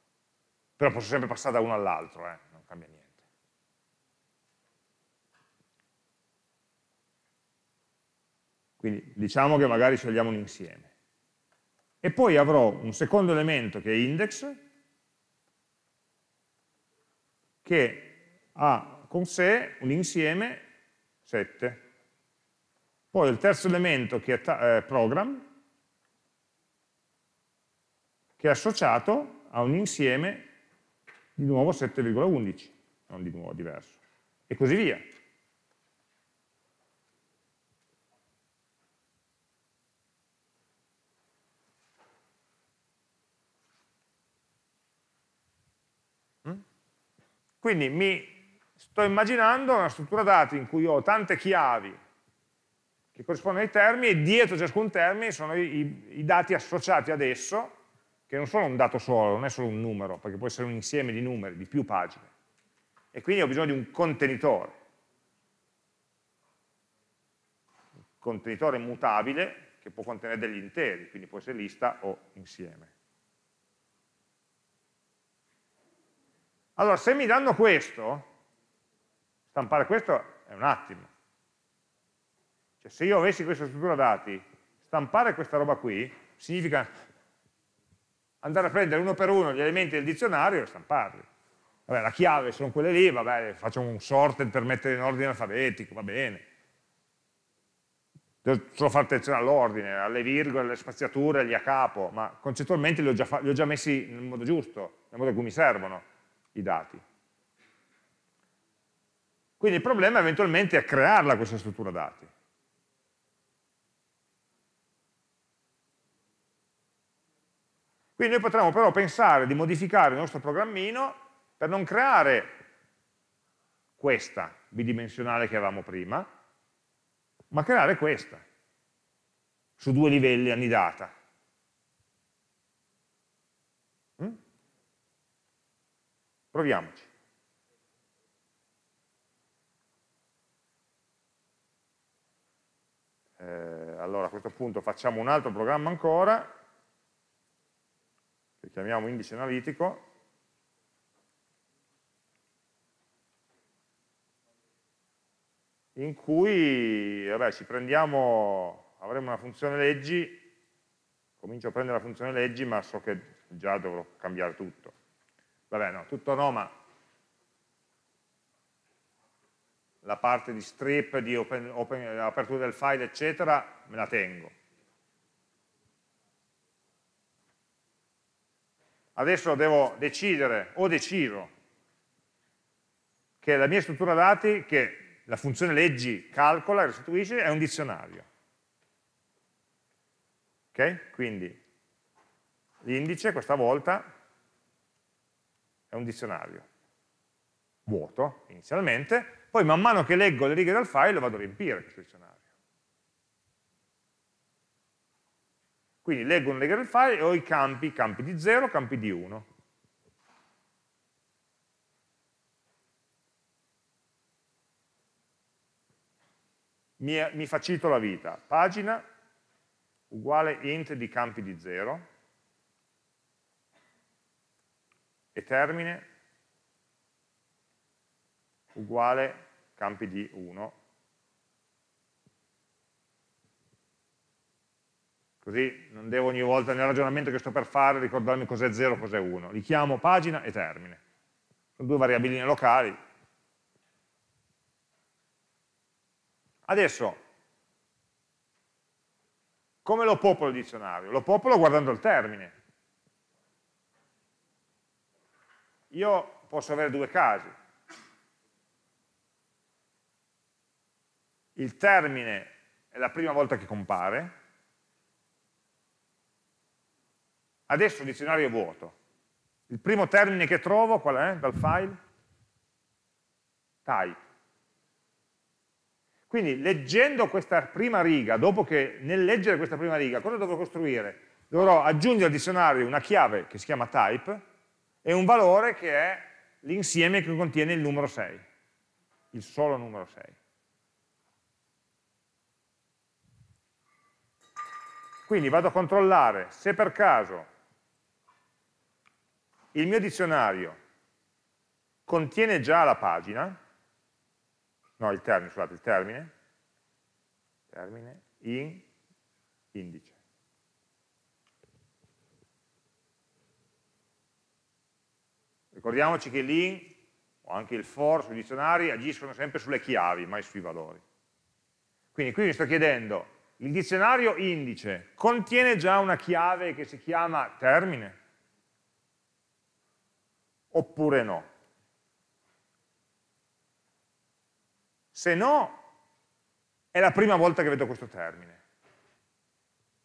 Però posso sempre passare da uno all'altro, eh? non cambia niente. Quindi diciamo che magari scegliamo un insieme. E poi avrò un secondo elemento che è index, che ha con sé un insieme 7. Poi il terzo elemento che è eh, program, che è associato a un insieme di nuovo 7,11, non di nuovo diverso, e così via. Mm? Quindi mi Sto immaginando una struttura dati in cui ho tante chiavi che corrispondono ai termini e dietro ciascun termine sono i, i dati associati ad esso, che non sono un dato solo, non è solo un numero, perché può essere un insieme di numeri, di più pagine. E quindi ho bisogno di un contenitore. Un contenitore mutabile che può contenere degli interi, quindi può essere lista o insieme. Allora, se mi danno questo, stampare questo è un attimo. Cioè, se io avessi questa struttura dati, stampare questa roba qui significa andare a prendere uno per uno gli elementi del dizionario e stamparli. Vabbè, la chiave sono quelle lì, vabbè, faccio un sorted per mettere in ordine alfabetico, va bene. Devo solo fare attenzione all'ordine, alle virgole, alle spaziature, agli a capo, ma concettualmente li ho già, li ho già messi nel modo giusto, nel modo in cui mi servono i dati. Quindi il problema eventualmente è crearla questa struttura dati. Quindi noi potremmo però pensare di modificare il nostro programmino per non creare questa bidimensionale che avevamo prima, ma creare questa su due livelli annidata. Mm? Proviamoci. Eh, allora a questo punto facciamo un altro programma ancora, che chiamiamo indice analitico, in cui vabbè, ci prendiamo, avremo una funzione leggi, comincio a prendere la funzione leggi ma so che già dovrò cambiare tutto. Vabbè no, tutto no ma la parte di strip, di open, open, apertura del file, eccetera, me la tengo. Adesso devo decidere, o decido, che la mia struttura dati, che la funzione leggi calcola restituisce, è un dizionario. Ok? Quindi l'indice questa volta è un dizionario vuoto inizialmente, poi man mano che leggo le righe dal file vado a riempire questo dizionario. Quindi leggo una riga del file e ho i campi, campi di 0, campi di 1. Mi, mi facilito la vita. Pagina uguale int di campi di 0 e termine uguale campi di 1. Così non devo ogni volta nel ragionamento che sto per fare ricordarmi cos'è 0 e cos'è 1. Li chiamo pagina e termine. Sono due variabili locali. Adesso, come lo popolo il dizionario? Lo popolo guardando il termine. Io posso avere due casi il termine è la prima volta che compare, adesso il dizionario è vuoto. Il primo termine che trovo qual è dal file? Type. Quindi leggendo questa prima riga, dopo che nel leggere questa prima riga, cosa dovrò costruire? Dovrò aggiungere al dizionario una chiave che si chiama type e un valore che è l'insieme che contiene il numero 6, il solo numero 6. Quindi vado a controllare se per caso il mio dizionario contiene già la pagina, no il termine, scusate, il termine, termine in indice. Ricordiamoci che l'in o anche il for sui dizionari agiscono sempre sulle chiavi, mai sui valori. Quindi qui mi sto chiedendo il dizionario indice contiene già una chiave che si chiama termine? Oppure no? Se no, è la prima volta che vedo questo termine.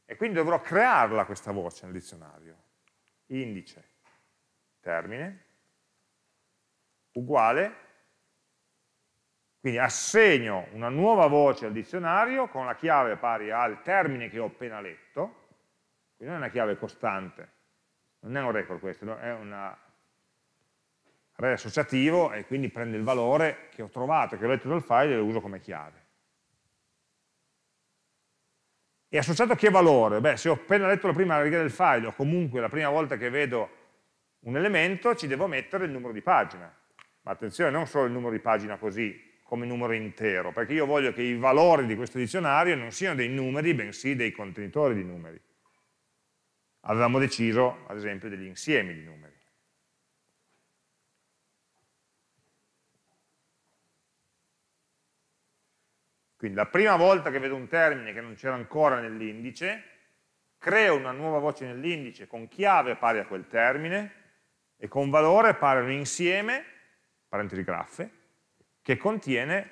E quindi dovrò crearla questa voce nel dizionario. Indice, termine, uguale quindi assegno una nuova voce al dizionario con la chiave pari al termine che ho appena letto, quindi non è una chiave costante, non è un record questo, è un array associativo e quindi prende il valore che ho trovato, che ho letto dal file e lo uso come chiave. E associato a che valore? Beh, se ho appena letto la prima riga del file o comunque la prima volta che vedo un elemento ci devo mettere il numero di pagina. Ma attenzione, non solo il numero di pagina così, come numero intero, perché io voglio che i valori di questo dizionario non siano dei numeri, bensì dei contenitori di numeri. Avevamo deciso, ad esempio, degli insiemi di numeri. Quindi la prima volta che vedo un termine che non c'era ancora nell'indice, creo una nuova voce nell'indice con chiave pari a quel termine e con valore pari a un insieme, parentesi graffe, che contiene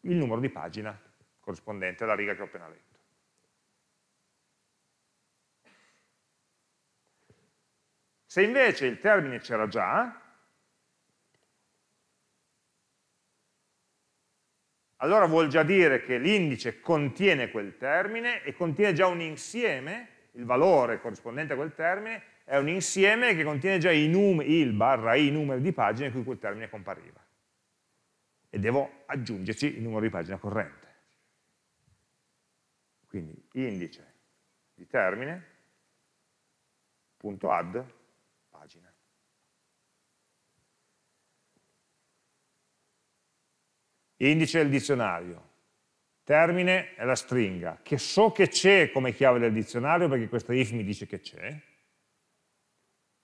il numero di pagina corrispondente alla riga che ho appena letto. Se invece il termine c'era già, allora vuol già dire che l'indice contiene quel termine e contiene già un insieme, il valore corrispondente a quel termine, è un insieme che contiene già i numeri, il barra i numeri di pagine in cui quel termine compariva e devo aggiungerci il numero di pagina corrente. Quindi indice di termine punto add pagina. Indice del dizionario, termine è la stringa, che so che c'è come chiave del dizionario perché questa if mi dice che c'è,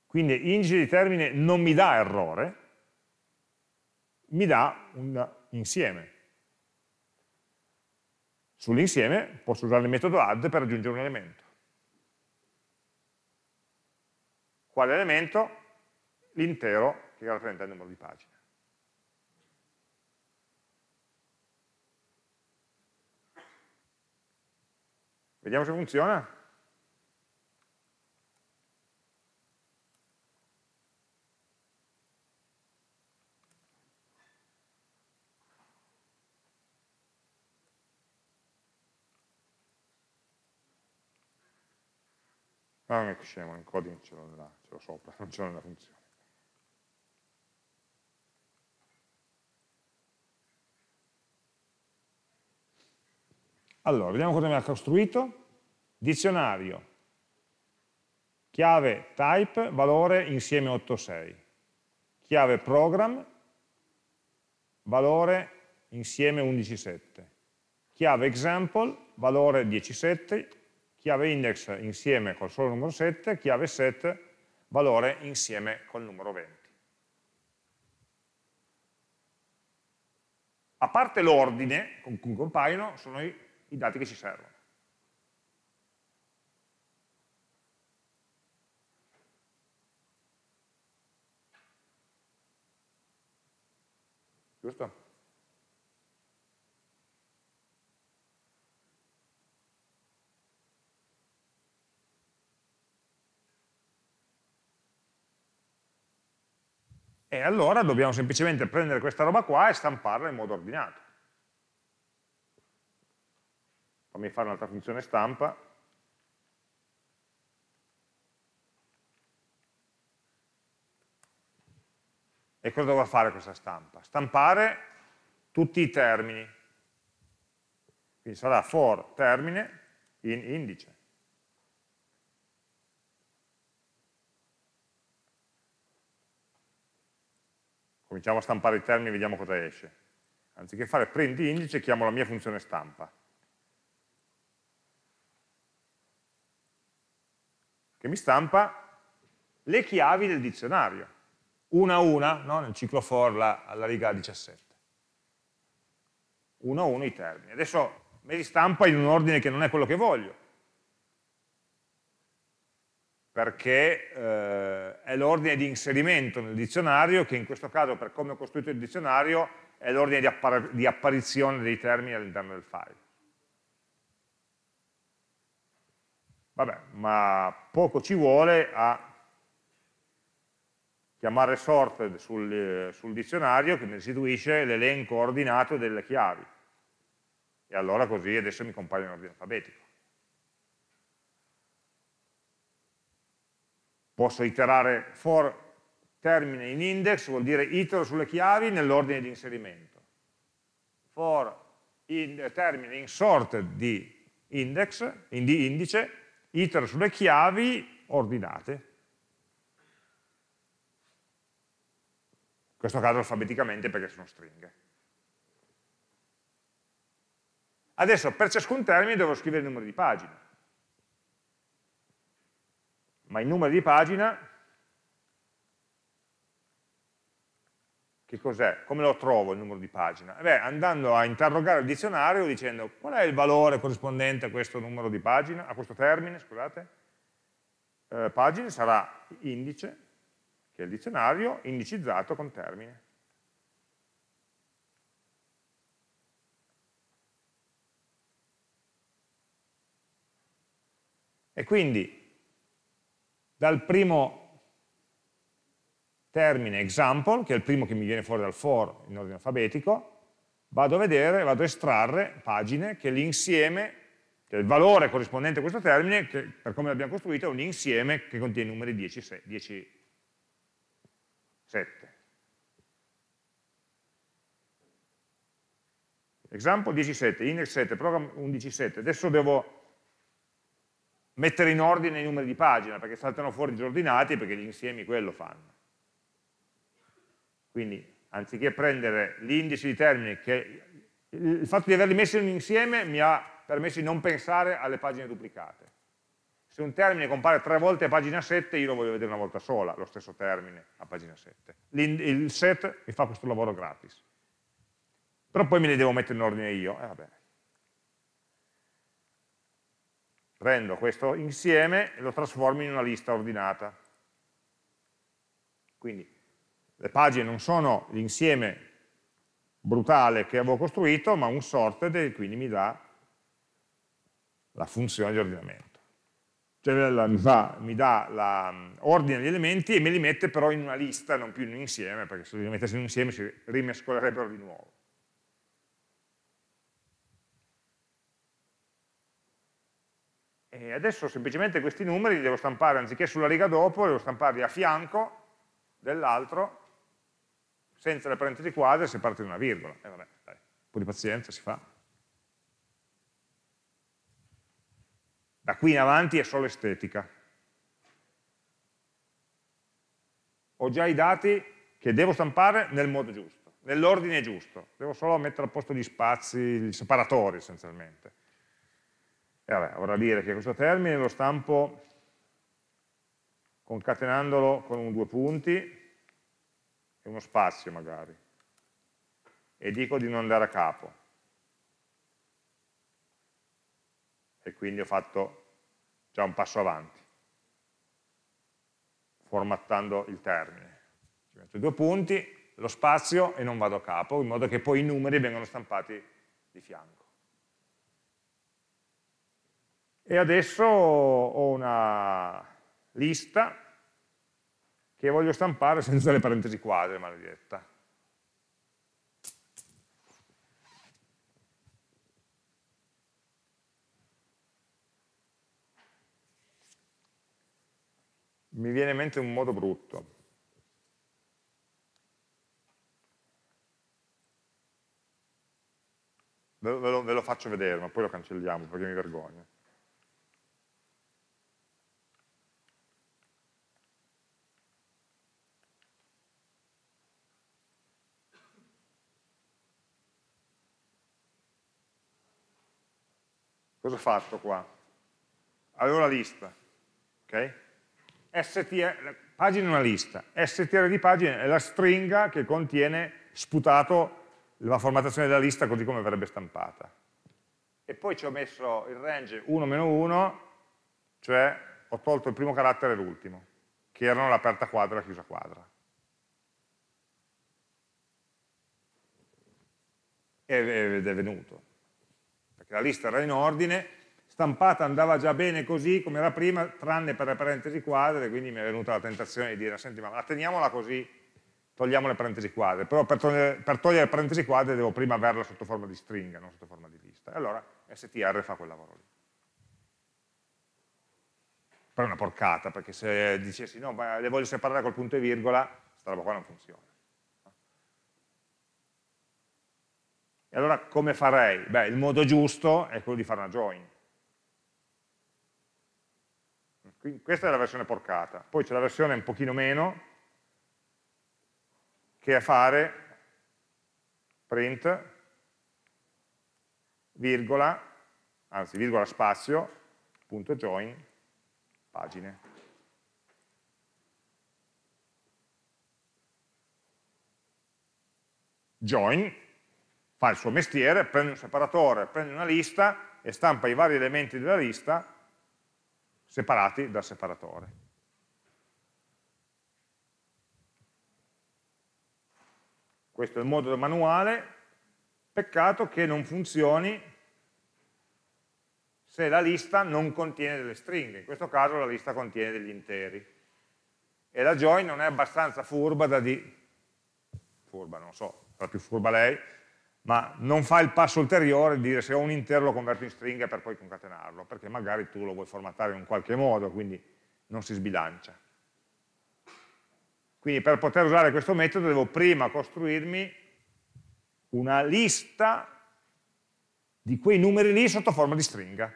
quindi indice di termine non mi dà errore, mi dà un insieme. Sull'insieme posso usare il metodo add per aggiungere un elemento. Quale elemento? L'intero che rappresenta il numero di pagine. Vediamo se funziona. Ma ah, non è che scemo, l'encoding ce l'ho là, ce l'ho sopra, non ce l'ho nella funzione. Allora, vediamo cosa mi ha costruito. Dizionario, chiave type, valore insieme 86. Chiave program, valore insieme 11.7. Chiave example, valore 10.7 chiave index insieme col solo numero 7, chiave set valore insieme col numero 20. A parte l'ordine con cui compaiono sono i, i dati che ci servono. Giusto? E allora dobbiamo semplicemente prendere questa roba qua e stamparla in modo ordinato. Fammi fare un'altra funzione stampa. E cosa dovrà fare questa stampa? Stampare tutti i termini. Quindi sarà for termine in indice. cominciamo a stampare i termini e vediamo cosa esce. Anziché fare print indice, chiamo la mia funzione stampa. Che mi stampa le chiavi del dizionario, una a una, no? nel ciclo for la, alla riga 17. Uno a uno i termini. Adesso me li stampa in un ordine che non è quello che voglio perché eh, è l'ordine di inserimento nel dizionario che in questo caso per come ho costruito il dizionario è l'ordine di, appar di apparizione dei termini all'interno del file. Vabbè, ma poco ci vuole a chiamare sorted sul, sul, dizionario che mi restituisce l'elenco ordinato delle chiavi. E allora così adesso mi compaiono in ordine alfabetico. Posso iterare for termine in index, vuol dire itero sulle chiavi nell'ordine di inserimento. For in, termine in sort di index, in di indice, itero sulle chiavi ordinate. In questo caso alfabeticamente perché sono stringhe. Adesso per ciascun termine devo scrivere il numero di pagine ma il numero di pagina che cos'è? Come lo trovo il numero di pagina? Eh beh, andando a interrogare il dizionario dicendo qual è il valore corrispondente a questo numero di pagina, a questo termine, scusate, eh, pagine sarà indice, che è il dizionario, indicizzato con termine. E quindi dal primo termine example, che è il primo che mi viene fuori dal for in ordine alfabetico, vado a vedere, vado a estrarre pagine che l'insieme, cioè il valore corrispondente a questo termine, che per come l'abbiamo costruito è un insieme che contiene i numeri 10, 6, 10 7. Example 17, index 7, program 11, 7. Adesso devo mettere in ordine i numeri di pagina, perché saltano fuori disordinati perché gli insiemi quello fanno. Quindi, anziché prendere l'indice di termini, che il fatto di averli messi in un insieme mi ha permesso di non pensare alle pagine duplicate. Se un termine compare tre volte a pagina 7, io lo voglio vedere una volta sola, lo stesso termine a pagina 7. Il set mi fa questo lavoro gratis. Però poi me li devo mettere in ordine io, eh, prendo questo insieme e lo trasformo in una lista ordinata. Quindi le pagine non sono l'insieme brutale che avevo costruito, ma un sorted e quindi mi dà la funzione di ordinamento. Cioè la, mi, fa, mi dà l'ordine mm, degli elementi e me li mette però in una lista, non più in un insieme, perché se li mettessi in un insieme si rimescolerebbero di nuovo. E adesso semplicemente questi numeri li devo stampare anziché sulla riga dopo, li devo stamparli a fianco dell'altro senza le parentesi quadre separati da una virgola. E eh, vabbè, dai, un po' di pazienza si fa. Da qui in avanti è solo estetica. Ho già i dati che devo stampare nel modo giusto, nell'ordine giusto. Devo solo mettere a posto gli spazi, gli separatori essenzialmente vabbè, vorrà dire che questo termine lo stampo concatenandolo con un due punti e uno spazio magari e dico di non andare a capo e quindi ho fatto già un passo avanti formattando il termine ci metto due punti, lo spazio e non vado a capo in modo che poi i numeri vengano stampati di fianco e adesso ho una lista che voglio stampare senza le parentesi quadre, maledetta. Mi viene in mente un modo brutto. Ve lo, ve lo faccio vedere, ma poi lo cancelliamo perché mi vergogno. Cosa ho fatto qua? Avevo la lista, ok? STR, pagina è una lista, str di pagina è la stringa che contiene sputato la formattazione della lista così come verrebbe stampata. E poi ci ho messo il range 1-1, cioè ho tolto il primo carattere e l'ultimo, che erano l'aperta quadra e la chiusa quadra. Ed è venuto perché la lista era in ordine, stampata andava già bene così come era prima, tranne per le parentesi quadre, quindi mi è venuta la tentazione di dire, senti ma teniamola così, togliamo le parentesi quadre, però per togliere, per togliere le parentesi quadre devo prima averla sotto forma di stringa, non sotto forma di lista, e allora str fa quel lavoro lì. Però è una porcata, perché se dicessi no, ma le voglio separare col punto e virgola, questa roba qua non funziona. allora come farei? Beh, il modo giusto è quello di fare una join. Quindi questa è la versione porcata. Poi c'è la versione un pochino meno, che è fare print, virgola, anzi virgola spazio, punto join, pagine. Join fa il suo mestiere, prende un separatore, prende una lista e stampa i vari elementi della lista separati dal separatore. Questo è il modulo manuale, peccato che non funzioni se la lista non contiene delle stringhe, in questo caso la lista contiene degli interi. E la join non è abbastanza furba da di... furba, non so, sarà più furba lei, ma non fa il passo ulteriore di dire se ho un intero lo converto in stringa per poi concatenarlo, perché magari tu lo vuoi formattare in un qualche modo, quindi non si sbilancia. Quindi per poter usare questo metodo devo prima costruirmi una lista di quei numeri lì sotto forma di stringa.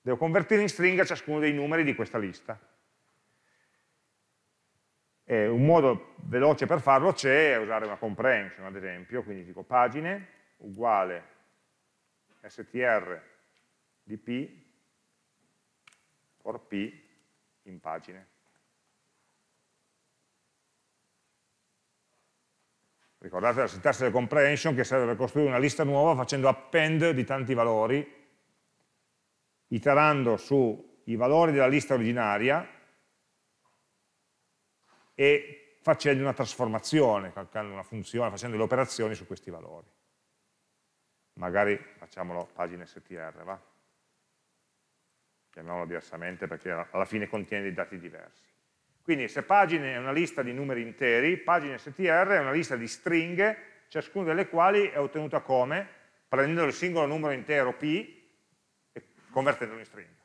Devo convertire in stringa ciascuno dei numeri di questa lista. Eh, un modo veloce per farlo c'è, è usare una comprehension ad esempio, quindi dico pagine uguale str di p for p in pagine. Ricordate la sintassi del comprehension che serve per costruire una lista nuova facendo append di tanti valori, iterando sui valori della lista originaria e facendo una trasformazione, calcando una funzione, facendo le operazioni su questi valori. Magari facciamolo pagina str, va? Chiamiamolo diversamente perché alla fine contiene dei dati diversi. Quindi se pagina è una lista di numeri interi, pagina str è una lista di stringhe, ciascuna delle quali è ottenuta come? Prendendo il singolo numero intero p e convertendolo in stringa.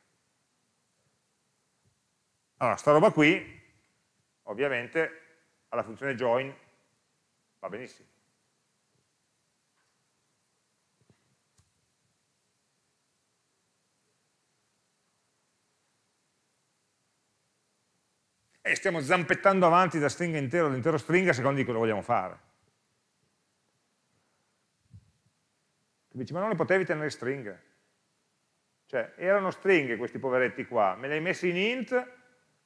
Allora, sta roba qui ovviamente alla funzione join va benissimo. E eh, stiamo zampettando avanti da stringa intera all'intero stringa a seconda di cosa vogliamo fare. Tu dici, ma non le potevi tenere stringhe? Cioè, erano stringhe questi poveretti qua, me le hai messi in int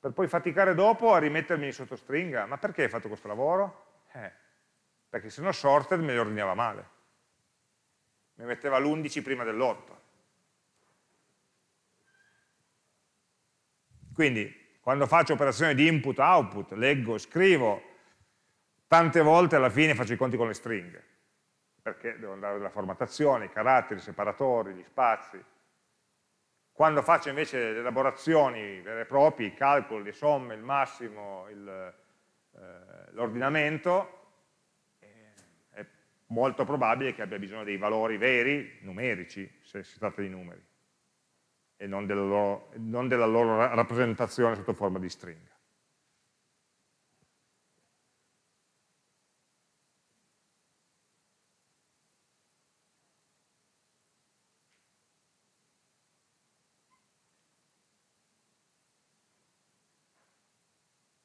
per poi faticare dopo a rimettermi sotto stringa. Ma perché hai fatto questo lavoro? Eh, perché se no sorted me li ordinava male. Mi metteva l'11 prima dell'8. Quindi, quando faccio operazioni di input-output, leggo, scrivo, tante volte alla fine faccio i conti con le stringhe, perché devo andare nella formattazione, i caratteri, i separatori, gli spazi, quando faccio invece le elaborazioni vere e proprie, i calcoli, le somme, il massimo, eh, l'ordinamento, eh, è molto probabile che abbia bisogno dei valori veri, numerici, se si tratta di numeri, e non della loro, non della loro rappresentazione sotto forma di stringa.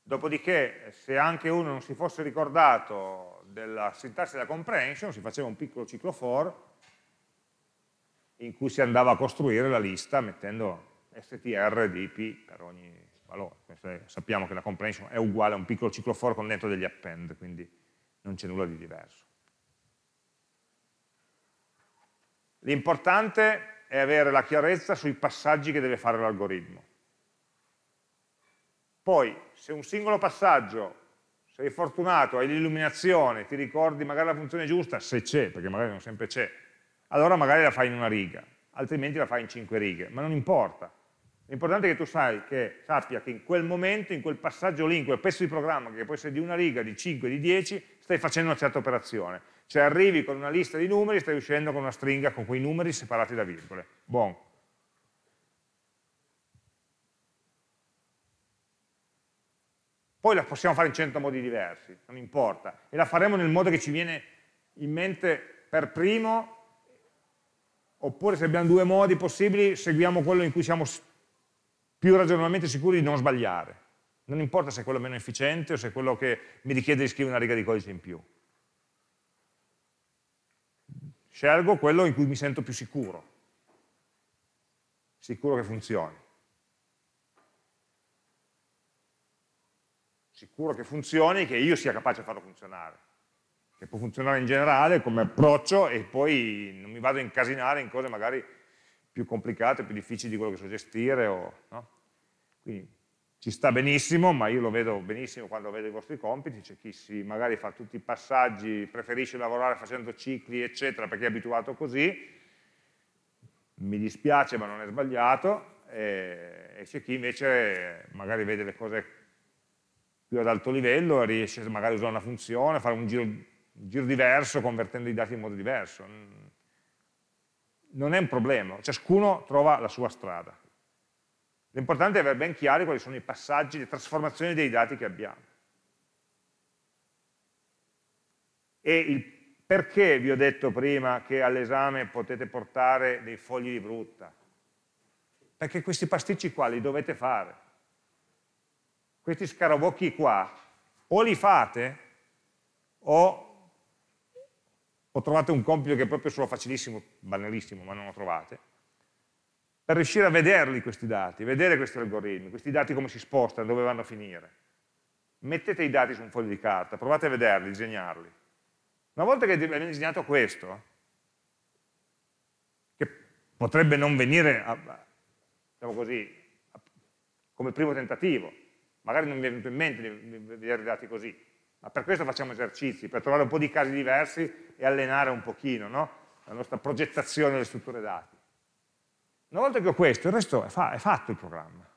Dopodiché, se anche uno non si fosse ricordato della sintassi della comprehension, si faceva un piccolo ciclo for in cui si andava a costruire la lista mettendo str, di ip per ogni valore. Questo sappiamo che la comprehension è uguale a un piccolo ciclo for con dentro degli append, quindi non c'è nulla di diverso. L'importante è avere la chiarezza sui passaggi che deve fare l'algoritmo. Poi, se un singolo passaggio, sei fortunato, hai l'illuminazione, ti ricordi magari la funzione giusta, se c'è, perché magari non sempre c'è, allora magari la fai in una riga, altrimenti la fai in cinque righe, ma non importa. L'importante è che tu sai che, sappia che in quel momento, in quel passaggio lì, in quel pezzo di programma, che può essere di una riga, di 5, di 10, stai facendo una certa operazione. Cioè arrivi con una lista di numeri, stai uscendo con una stringa con quei numeri separati da virgole. Buon. Poi la possiamo fare in 100 modi diversi, non importa. E la faremo nel modo che ci viene in mente per primo, oppure se abbiamo due modi possibili, seguiamo quello in cui siamo più ragionalmente sicuri di non sbagliare. Non importa se è quello meno efficiente o se è quello che mi richiede di scrivere una riga di codice in più. Scelgo quello in cui mi sento più sicuro, sicuro che funzioni. sicuro che funzioni, che io sia capace di farlo funzionare. Che può funzionare in generale come approccio e poi non mi vado a incasinare in cose magari più complicate, più difficili di quello che so gestire. O, no? Quindi ci sta benissimo, ma io lo vedo benissimo quando vedo i vostri compiti, c'è chi si magari fa tutti i passaggi, preferisce lavorare facendo cicli, eccetera, perché è abituato così, mi dispiace ma non è sbagliato, e, eh, e c'è chi invece magari vede le cose più ad alto livello riesce magari a usare una funzione, a fare un giro, un giro diverso convertendo i dati in modo diverso. Non è un problema, ciascuno trova la sua strada. L'importante è avere ben chiari quali sono i passaggi, le trasformazioni dei dati che abbiamo. E il perché vi ho detto prima che all'esame potete portare dei fogli di brutta? Perché questi pasticci qua li dovete fare questi scarabocchi qua, o li fate o, o trovate un compito che è proprio solo facilissimo, banalissimo, ma non lo trovate, per riuscire a vederli questi dati, vedere questi algoritmi, questi dati come si spostano, dove vanno a finire. Mettete i dati su un foglio di carta, provate a vederli, disegnarli. Una volta che abbiamo disegnato questo, che potrebbe non venire, a, diciamo così, a, come primo tentativo, magari non vi è venuto in mente di vedere i dati così, ma per questo facciamo esercizi, per trovare un po' di casi diversi e allenare un pochino no? la nostra progettazione delle strutture dati. Una volta che ho questo, il resto è, fa è fatto il programma.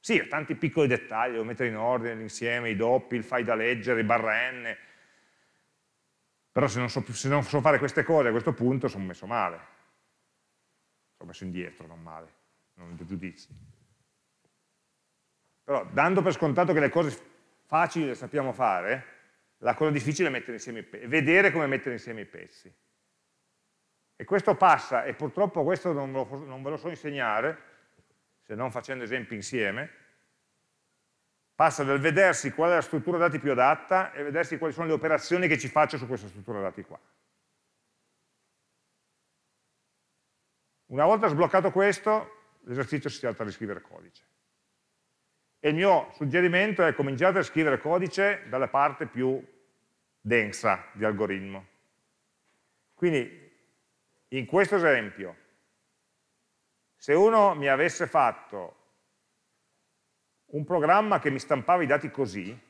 Sì, ho tanti piccoli dettagli, devo mettere in ordine l'insieme, i doppi, il fai da leggere, i barra n, però se non, so, se non, so, fare queste cose a questo punto sono messo male, sono messo indietro, non male, non ho giudizi. Però dando per scontato che le cose facili le sappiamo fare, la cosa difficile è mettere insieme i pezzi, vedere come mettere insieme i pezzi. E questo passa, e purtroppo questo non ve, lo, non ve lo so insegnare, se non facendo esempi insieme, passa dal vedersi qual è la struttura dati più adatta e vedersi quali sono le operazioni che ci faccio su questa struttura dati qua. Una volta sbloccato questo, l'esercizio si tratta di scrivere codice. E il mio suggerimento è cominciate a scrivere codice dalla parte più densa di algoritmo. Quindi, in questo esempio, se uno mi avesse fatto un programma che mi stampava i dati così,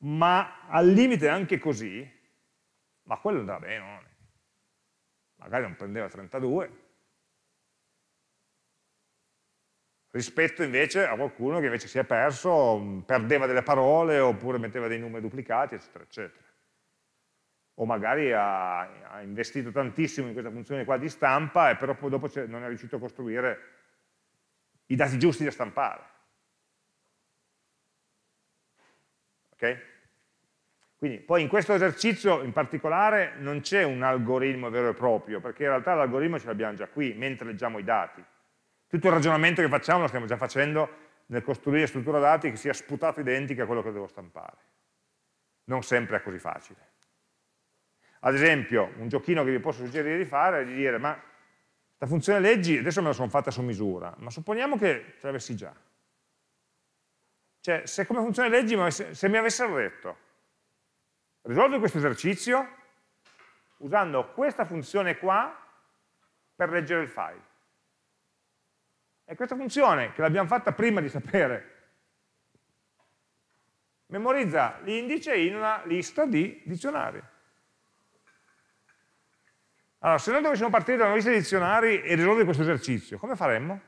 ma al limite anche così, ma quello andava bene, magari non prendeva 32, rispetto invece a qualcuno che invece si è perso, mm, perdeva delle parole oppure metteva dei numeri duplicati, eccetera, eccetera. O magari ha, ha investito tantissimo in questa funzione qua di stampa e però poi dopo non è riuscito a costruire i dati giusti da stampare. Ok? Quindi poi in questo esercizio in particolare non c'è un algoritmo vero e proprio, perché in realtà l'algoritmo ce l'abbiamo già qui, mentre leggiamo i dati tutto il ragionamento che facciamo lo stiamo già facendo nel costruire struttura dati che sia sputato identica a quello che devo stampare. Non sempre è così facile. Ad esempio, un giochino che vi posso suggerire di fare è di dire, ma la funzione leggi, adesso me la sono fatta su misura, ma supponiamo che ce l'avessi già. Cioè, se come funzione leggi, se mi avessero detto, risolvi questo esercizio usando questa funzione qua per leggere il file. E questa funzione, che l'abbiamo fatta prima di sapere, memorizza l'indice in una lista di dizionari. Allora, se noi dovessimo partire da una lista di dizionari e risolvere questo esercizio, come faremmo?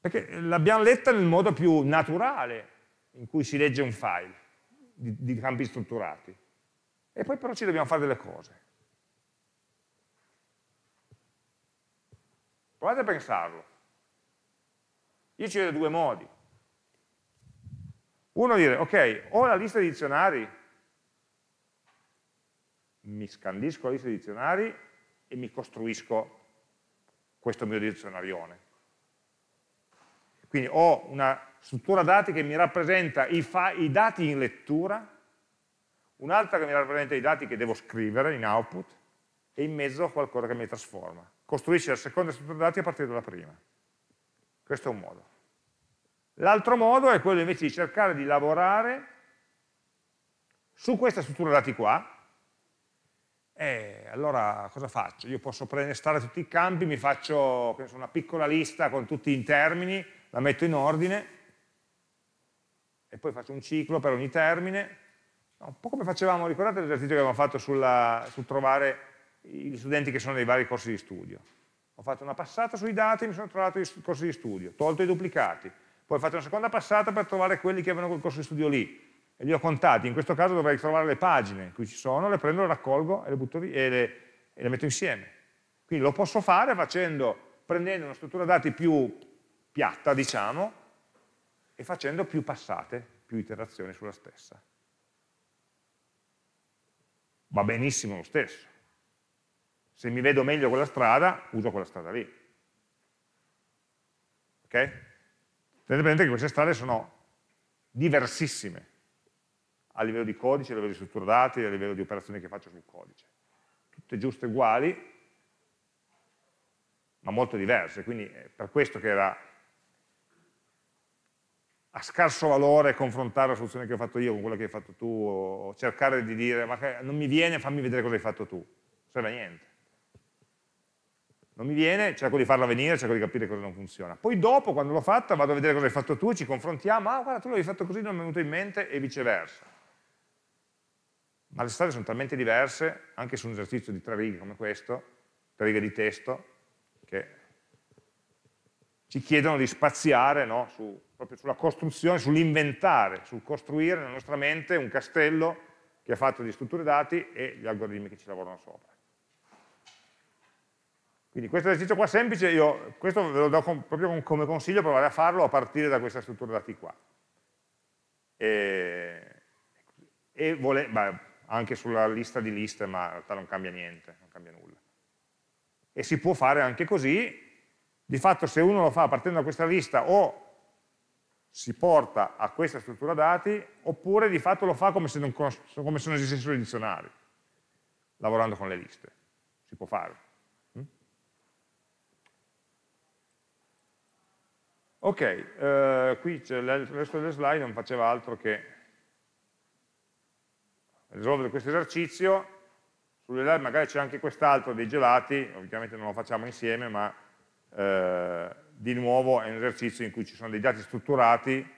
Perché l'abbiamo letta nel modo più naturale in cui si legge un file di, di campi strutturati. E poi però ci dobbiamo fare delle cose. Provate a pensarlo. Io ci vedo due modi. Uno dire, ok, ho la lista di dizionari, mi scandisco la lista di dizionari e mi costruisco questo mio dizionarione. Quindi ho una struttura dati che mi rappresenta i, i dati in lettura, un'altra che mi rappresenta i dati che devo scrivere in output e in mezzo qualcosa che mi trasforma costruisci la seconda struttura dati a partire dalla prima. Questo è un modo. L'altro modo è quello invece di cercare di lavorare su questa struttura dati qua, eh, allora cosa faccio? Io posso prenestare tutti i campi, mi faccio penso, una piccola lista con tutti i termini, la metto in ordine e poi faccio un ciclo per ogni termine, un po' come facevamo, ricordate l'esercizio che avevamo fatto sulla, sul trovare gli studenti che sono nei vari corsi di studio. Ho fatto una passata sui dati e mi sono trovato i corsi di studio, tolto i duplicati. Poi ho fatto una seconda passata per trovare quelli che avevano quel corso di studio lì. E li ho contati. In questo caso dovrei trovare le pagine in cui ci sono, le prendo, le raccolgo e le, butto via, e le, e le metto insieme. Quindi lo posso fare facendo, prendendo una struttura dati più piatta, diciamo, e facendo più passate, più iterazioni sulla stessa. Va benissimo lo stesso se mi vedo meglio quella strada, uso quella strada lì. Ok? Tenete presente che queste strade sono diversissime a livello di codice, a livello di struttura dati, a livello di operazioni che faccio sul codice. Tutte giuste uguali, ma molto diverse, quindi è per questo che era a scarso valore confrontare la soluzione che ho fatto io con quella che hai fatto tu, o cercare di dire ma non mi viene, fammi vedere cosa hai fatto tu, non serve a niente non mi viene, cerco di farla venire, cerco di capire cosa non funziona. Poi dopo, quando l'ho fatta, vado a vedere cosa hai fatto tu, ci confrontiamo, ah guarda tu l'hai fatto così, non mi è venuto in mente e viceversa. Ma le strade sono talmente diverse, anche su un esercizio di tre righe come questo, tre righe di testo, che ci chiedono di spaziare no? su, proprio sulla costruzione, sull'inventare, sul costruire nella nostra mente un castello che è fatto di strutture dati e gli algoritmi che ci lavorano sopra. Quindi questo esercizio qua semplice, io questo ve lo do con, proprio come consiglio provare a farlo a partire da questa struttura dati qua. E, e vole, beh, anche sulla lista di liste, ma in realtà non cambia niente, non cambia nulla. E si può fare anche così, di fatto se uno lo fa partendo da questa lista o si porta a questa struttura dati, oppure di fatto lo fa come se non, come se non esistessero i dizionari, lavorando con le liste. Si può fare. Ok, eh, qui il resto delle slide non faceva altro che risolvere questo esercizio, sulle slide magari c'è anche quest'altro dei gelati, ovviamente non lo facciamo insieme, ma eh, di nuovo è un esercizio in cui ci sono dei dati strutturati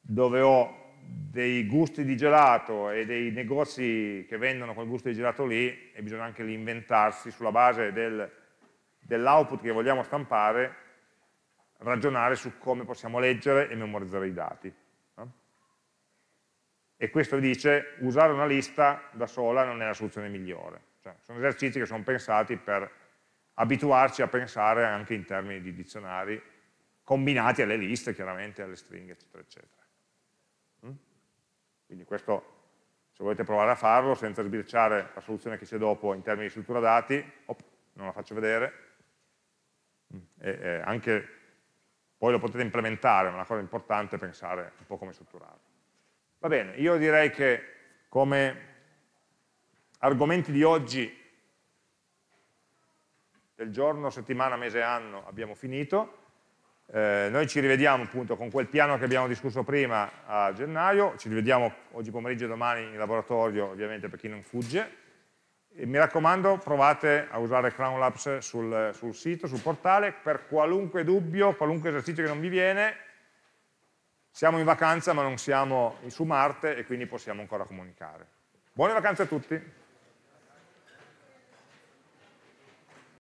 dove ho dei gusti di gelato e dei negozi che vendono quel gusto di gelato lì e bisogna anche lì inventarsi sulla base del dell'output che vogliamo stampare ragionare su come possiamo leggere e memorizzare i dati. E questo dice usare una lista da sola non è la soluzione migliore. Cioè, sono esercizi che sono pensati per abituarci a pensare anche in termini di dizionari combinati alle liste, chiaramente, alle stringhe, eccetera, eccetera. Mm? Quindi questo, se volete provare a farlo senza sbirciare la soluzione che c'è dopo in termini di struttura dati, op, non la faccio vedere, Mm. E, eh, anche, poi lo potete implementare, ma la cosa importante è pensare un po' come strutturarlo. Va bene, io direi che come argomenti di oggi, del giorno, settimana, mese, anno, abbiamo finito. Eh, noi ci rivediamo appunto con quel piano che abbiamo discusso prima a gennaio, ci rivediamo oggi pomeriggio e domani in laboratorio ovviamente per chi non fugge e mi raccomando, provate a usare Crown Labs sul, sul sito, sul portale, per qualunque dubbio, qualunque esercizio che non vi viene, siamo in vacanza ma non siamo su Marte e quindi possiamo ancora comunicare. Buone vacanze a tutti!